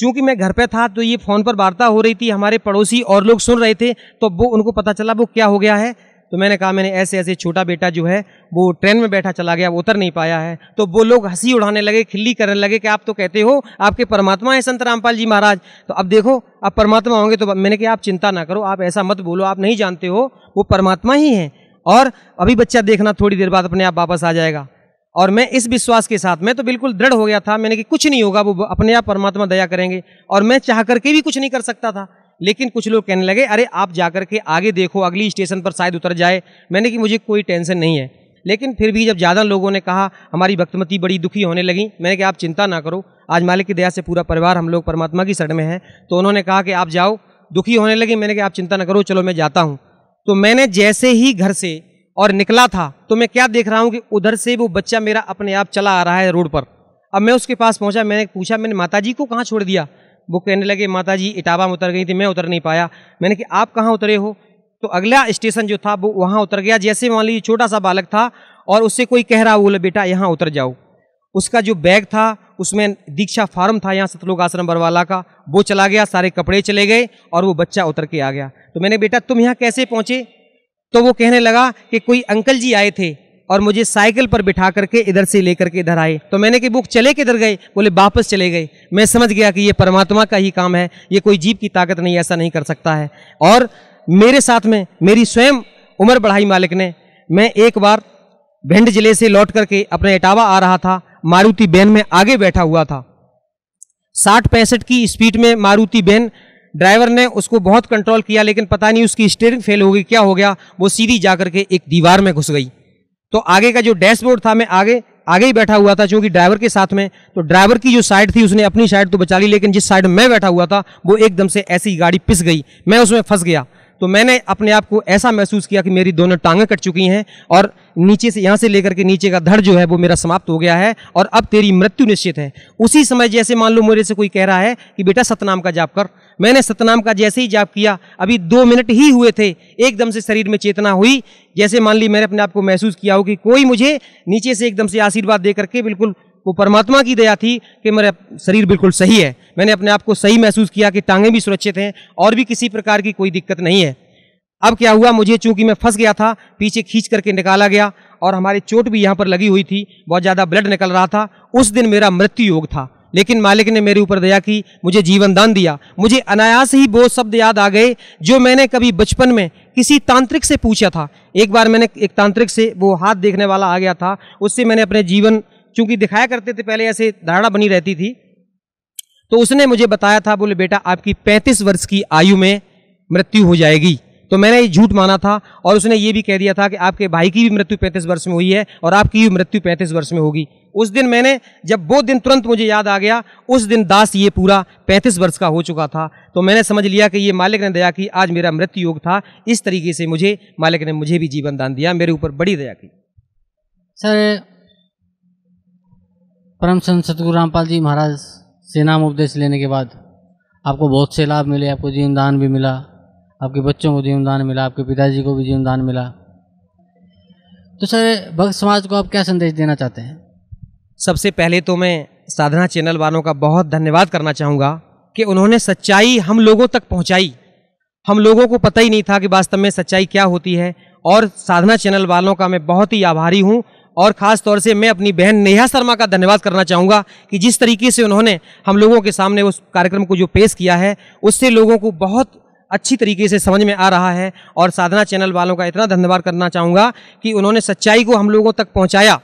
चूंकि मैं घर पे था तो ये फ़ोन पर वार्ता हो रही थी हमारे पड़ोसी और लोग सुन रहे थे तो वो उनको पता चला वो क्या हो गया है तो मैंने कहा मैंने ऐसे ऐसे छोटा बेटा जो है वो ट्रेन में बैठा चला गया वो उतर नहीं पाया है तो वो लोग हंसी उड़ाने लगे खिल्ली करने लगे कि आप तो कहते हो आपके परमात्मा है संत रामपाल जी महाराज तो अब देखो आप परमात्मा होंगे तो मैंने कहा आप चिंता ना करो आप ऐसा मत बोलो आप नहीं जानते हो वो परमात्मा ही हैं और अभी बच्चा देखना थोड़ी देर बाद अपने आप वापस आ जाएगा और मैं इस विश्वास के साथ मैं तो बिल्कुल दृढ़ हो गया था मैंने कि कुछ नहीं होगा वो अपने आप परमात्मा दया करेंगे और मैं चाह करके भी कुछ नहीं कर सकता था लेकिन कुछ लोग कहने लगे अरे आप जा के आगे देखो अगली स्टेशन पर शायद उतर जाए मैंने कि मुझे कोई टेंशन नहीं है लेकिन फिर भी जब ज़्यादा लोगों ने कहा हमारी भक्तमती बड़ी दुखी होने लगी मैंने कहा आप चिंता ना करो आज मालिक की दया से पूरा परिवार हम लोग परमात्मा की शरण में है तो उन्होंने कहा कि आप जाओ दुखी होने लगी मैंने कहा आप चिंता ना करो चलो मैं जाता हूँ तो मैंने जैसे ही घर से और निकला था तो मैं क्या देख रहा हूँ कि उधर से वो बच्चा मेरा अपने आप चला आ रहा है रोड पर अब मैं उसके पास पहुँचा मैंने पूछा मैंने माता जी को कहाँ छोड़ दिया वो कहने लगे माता जी इटावा में उतर गई थी मैं उतर नहीं पाया मैंने कि आप कहाँ उतरे हो तो अगला स्टेशन जो था वो वहाँ उतर गया जैसे मान लीजिए छोटा सा बालक था और उससे कोई कह रहा बोले बेटा यहाँ उतर जाओ उसका जो बैग था उसमें दीक्षा फार्म था यहाँ सतलोक आश्रम बरवाला का वो चला गया सारे कपड़े चले गए और वो बच्चा उतर के आ गया तो मैंने बेटा तुम यहाँ कैसे पहुँचे तो वो कहने लगा कि कोई अंकल जी आए थे और मुझे साइकिल पर बिठा करके इधर से लेकर के इधर आए तो मैंने कि बुक चले किधर गए बोले वापस चले गए मैं समझ गया कि ये परमात्मा का ही काम है ये कोई जीव की ताकत नहीं ऐसा नहीं कर सकता है और मेरे साथ में मेरी स्वयं उम्र बढ़ाई मालिक ने मैं एक बार भिंड जिले से लौट करके अपने इटावा आ रहा था मारुति बैन में आगे बैठा हुआ था साठ पैंसठ की स्पीड में मारुति बैन ड्राइवर ने उसको बहुत कंट्रोल किया लेकिन पता नहीं उसकी स्टेयरिंग फेल हो गई क्या हो गया वो सीधी जा करके एक दीवार में घुस गई तो आगे का जो डैशबोर्ड था मैं आगे आगे ही बैठा हुआ था क्योंकि ड्राइवर के साथ में तो ड्राइवर की जो साइड थी उसने अपनी साइड तो बचा ली लेकिन जिस साइड में बैठा हुआ था वो एकदम से ऐसी गाड़ी पिस गई मैं उसमें फंस गया तो मैंने अपने आप को ऐसा महसूस किया कि मेरी दोनों टांगें कट चुकी हैं और नीचे से यहाँ से लेकर के नीचे का धड़ जो है वो मेरा समाप्त हो गया है और अब तेरी मृत्यु निश्चित है उसी समय जैसे मान लो मेरे से कोई कह रहा है कि बेटा सतनाम का जाप कर मैंने सतनाम का जैसे ही जाप किया अभी दो मिनट ही हुए थे एकदम से शरीर में चेतना हुई जैसे मान ली मैंने अपने आप को महसूस किया हो कि कोई मुझे नीचे से एकदम से आशीर्वाद दे करके बिल्कुल वो परमात्मा की दया थी कि मेरा शरीर बिल्कुल सही है मैंने अपने आप को सही महसूस किया कि टांगें भी सुरक्षित हैं और भी किसी प्रकार की कोई दिक्कत नहीं है अब क्या हुआ मुझे चूंकि मैं फंस गया था पीछे खींच करके निकाला गया और हमारी चोट भी यहाँ पर लगी हुई थी बहुत ज़्यादा ब्लड निकल रहा था उस दिन मेरा मृत्यु योग था लेकिन मालिक ने मेरे ऊपर दया की मुझे जीवन दान दिया मुझे अनायास ही वो शब्द याद आ गए जो मैंने कभी बचपन में किसी तांत्रिक से पूछा था एक बार मैंने एक तांत्रिक से वो हाथ देखने वाला आ गया था उससे मैंने अपने जीवन चूंकि दिखाया करते थे पहले ऐसे धारणा बनी रहती थी तो उसने मुझे बताया था बोले बेटा आपकी पैंतीस वर्ष की आयु में मृत्यु हो जाएगी तो मैंने ये झूठ माना था और उसने ये भी कह दिया था कि आपके भाई की भी मृत्यु पैंतीस वर्ष में हुई है और आपकी भी मृत्यु पैंतीस वर्ष में होगी उस दिन मैंने जब वो दिन तुरंत मुझे याद आ गया उस दिन दास ये पूरा पैंतीस वर्ष का हो चुका था तो मैंने समझ लिया कि ये मालिक ने दया की आज मेरा मृत्यु योग था इस तरीके से मुझे मालिक ने मुझे भी जीवन दान दिया मेरे ऊपर बड़ी दया की सर परम संत सतगुरु रामपाल जी महाराज से नाम उपदेश लेने के बाद आपको बहुत से लाभ मिले आपको जीवनदान भी मिला आपके बच्चों को जीवनदान मिला आपके पिताजी को भी जीवनदान मिला तो सर भक्त समाज को आप क्या संदेश देना चाहते हैं सबसे पहले तो मैं साधना चैनल वालों का बहुत धन्यवाद करना चाहूँगा कि उन्होंने सच्चाई हम लोगों तक पहुँचाई हम लोगों को पता ही नहीं था कि वास्तव में सच्चाई क्या होती है और साधना चैनल वालों का मैं बहुत ही आभारी हूँ और ख़ास तौर से मैं अपनी बहन नेहा शर्मा का धन्यवाद करना चाहूँगा कि जिस तरीके से उन्होंने हम लोगों के सामने उस कार्यक्रम को जो पेश किया है उससे लोगों को बहुत अच्छी तरीके से समझ में आ रहा है और साधना चैनल वालों का इतना धन्यवाद करना चाहूँगा कि उन्होंने सच्चाई को हम लोगों तक पहुँचाया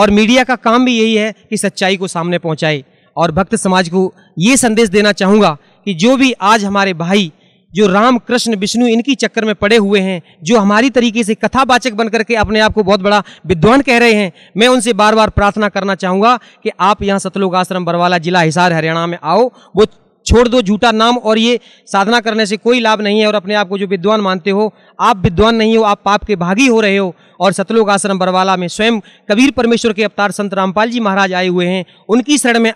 और मीडिया का काम भी यही है कि सच्चाई को सामने पहुँचाए और भक्त समाज को ये संदेश देना चाहूँगा कि जो भी आज हमारे भाई जो राम कृष्ण विष्णु इनकी चक्कर में पड़े हुए हैं जो हमारी तरीके से कथावाचक बन करके अपने आप को बहुत बड़ा विद्वान कह रहे हैं मैं उनसे बार बार प्रार्थना करना चाहूँगा कि आप यहाँ सतलोक आश्रम बरवाला जिला हिसार हरियाणा में आओ वो छोड़ दो झूठा नाम और ये साधना करने से कोई लाभ नहीं है और अपने आप को जो विद्वान मानते हो आप विद्वान नहीं हो आप पाप के भागी हो रहे हो और सतलोक आश्रम बरवाला में स्वयं कबीर परमेश्वर के अवतार संत रामपाल जी महाराज आए हुए हैं उनकी शरण में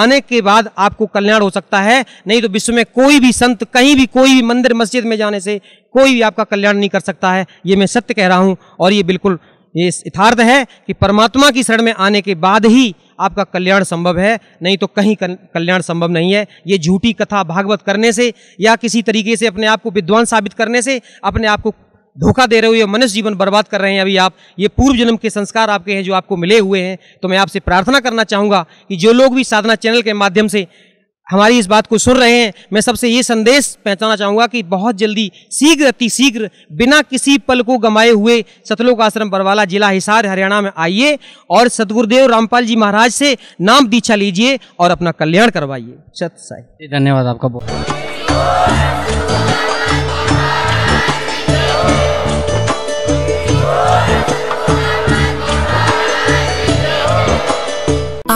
आने के बाद आपको कल्याण हो सकता है नहीं तो विश्व में कोई भी संत कहीं भी कोई भी मंदिर मस्जिद में जाने से कोई भी आपका कल्याण नहीं कर सकता है ये मैं सत्य कह रहा हूँ और ये बिल्कुल ये यथार्थ है कि परमात्मा की शरण में आने के बाद ही आपका कल्याण संभव है नहीं तो कहीं कल्याण संभव नहीं है ये झूठी कथा भागवत करने से या किसी तरीके से अपने आप को विद्वान साबित करने से अपने आप को धोखा दे रहे हो या मनुष्य जीवन बर्बाद कर रहे हैं अभी आप ये पूर्व जन्म के संस्कार आपके हैं जो आपको मिले हुए हैं तो मैं आपसे प्रार्थना करना चाहूँगा कि जो लोग भी साधना चैनल के माध्यम से हमारी इस बात को सुन रहे हैं मैं सबसे ये संदेश पहचाना चाहूँगा कि बहुत जल्दी शीघ्र अतिशीघ्र बिना किसी पल को गमाए हुए सतलोक आश्रम बरवाला जिला हिसार हरियाणा में आइए और सतगुरुदेव रामपाल जी महाराज से नाम दीक्षा लीजिए और अपना कल्याण करवाइए सत धन्यवाद आपका बहुत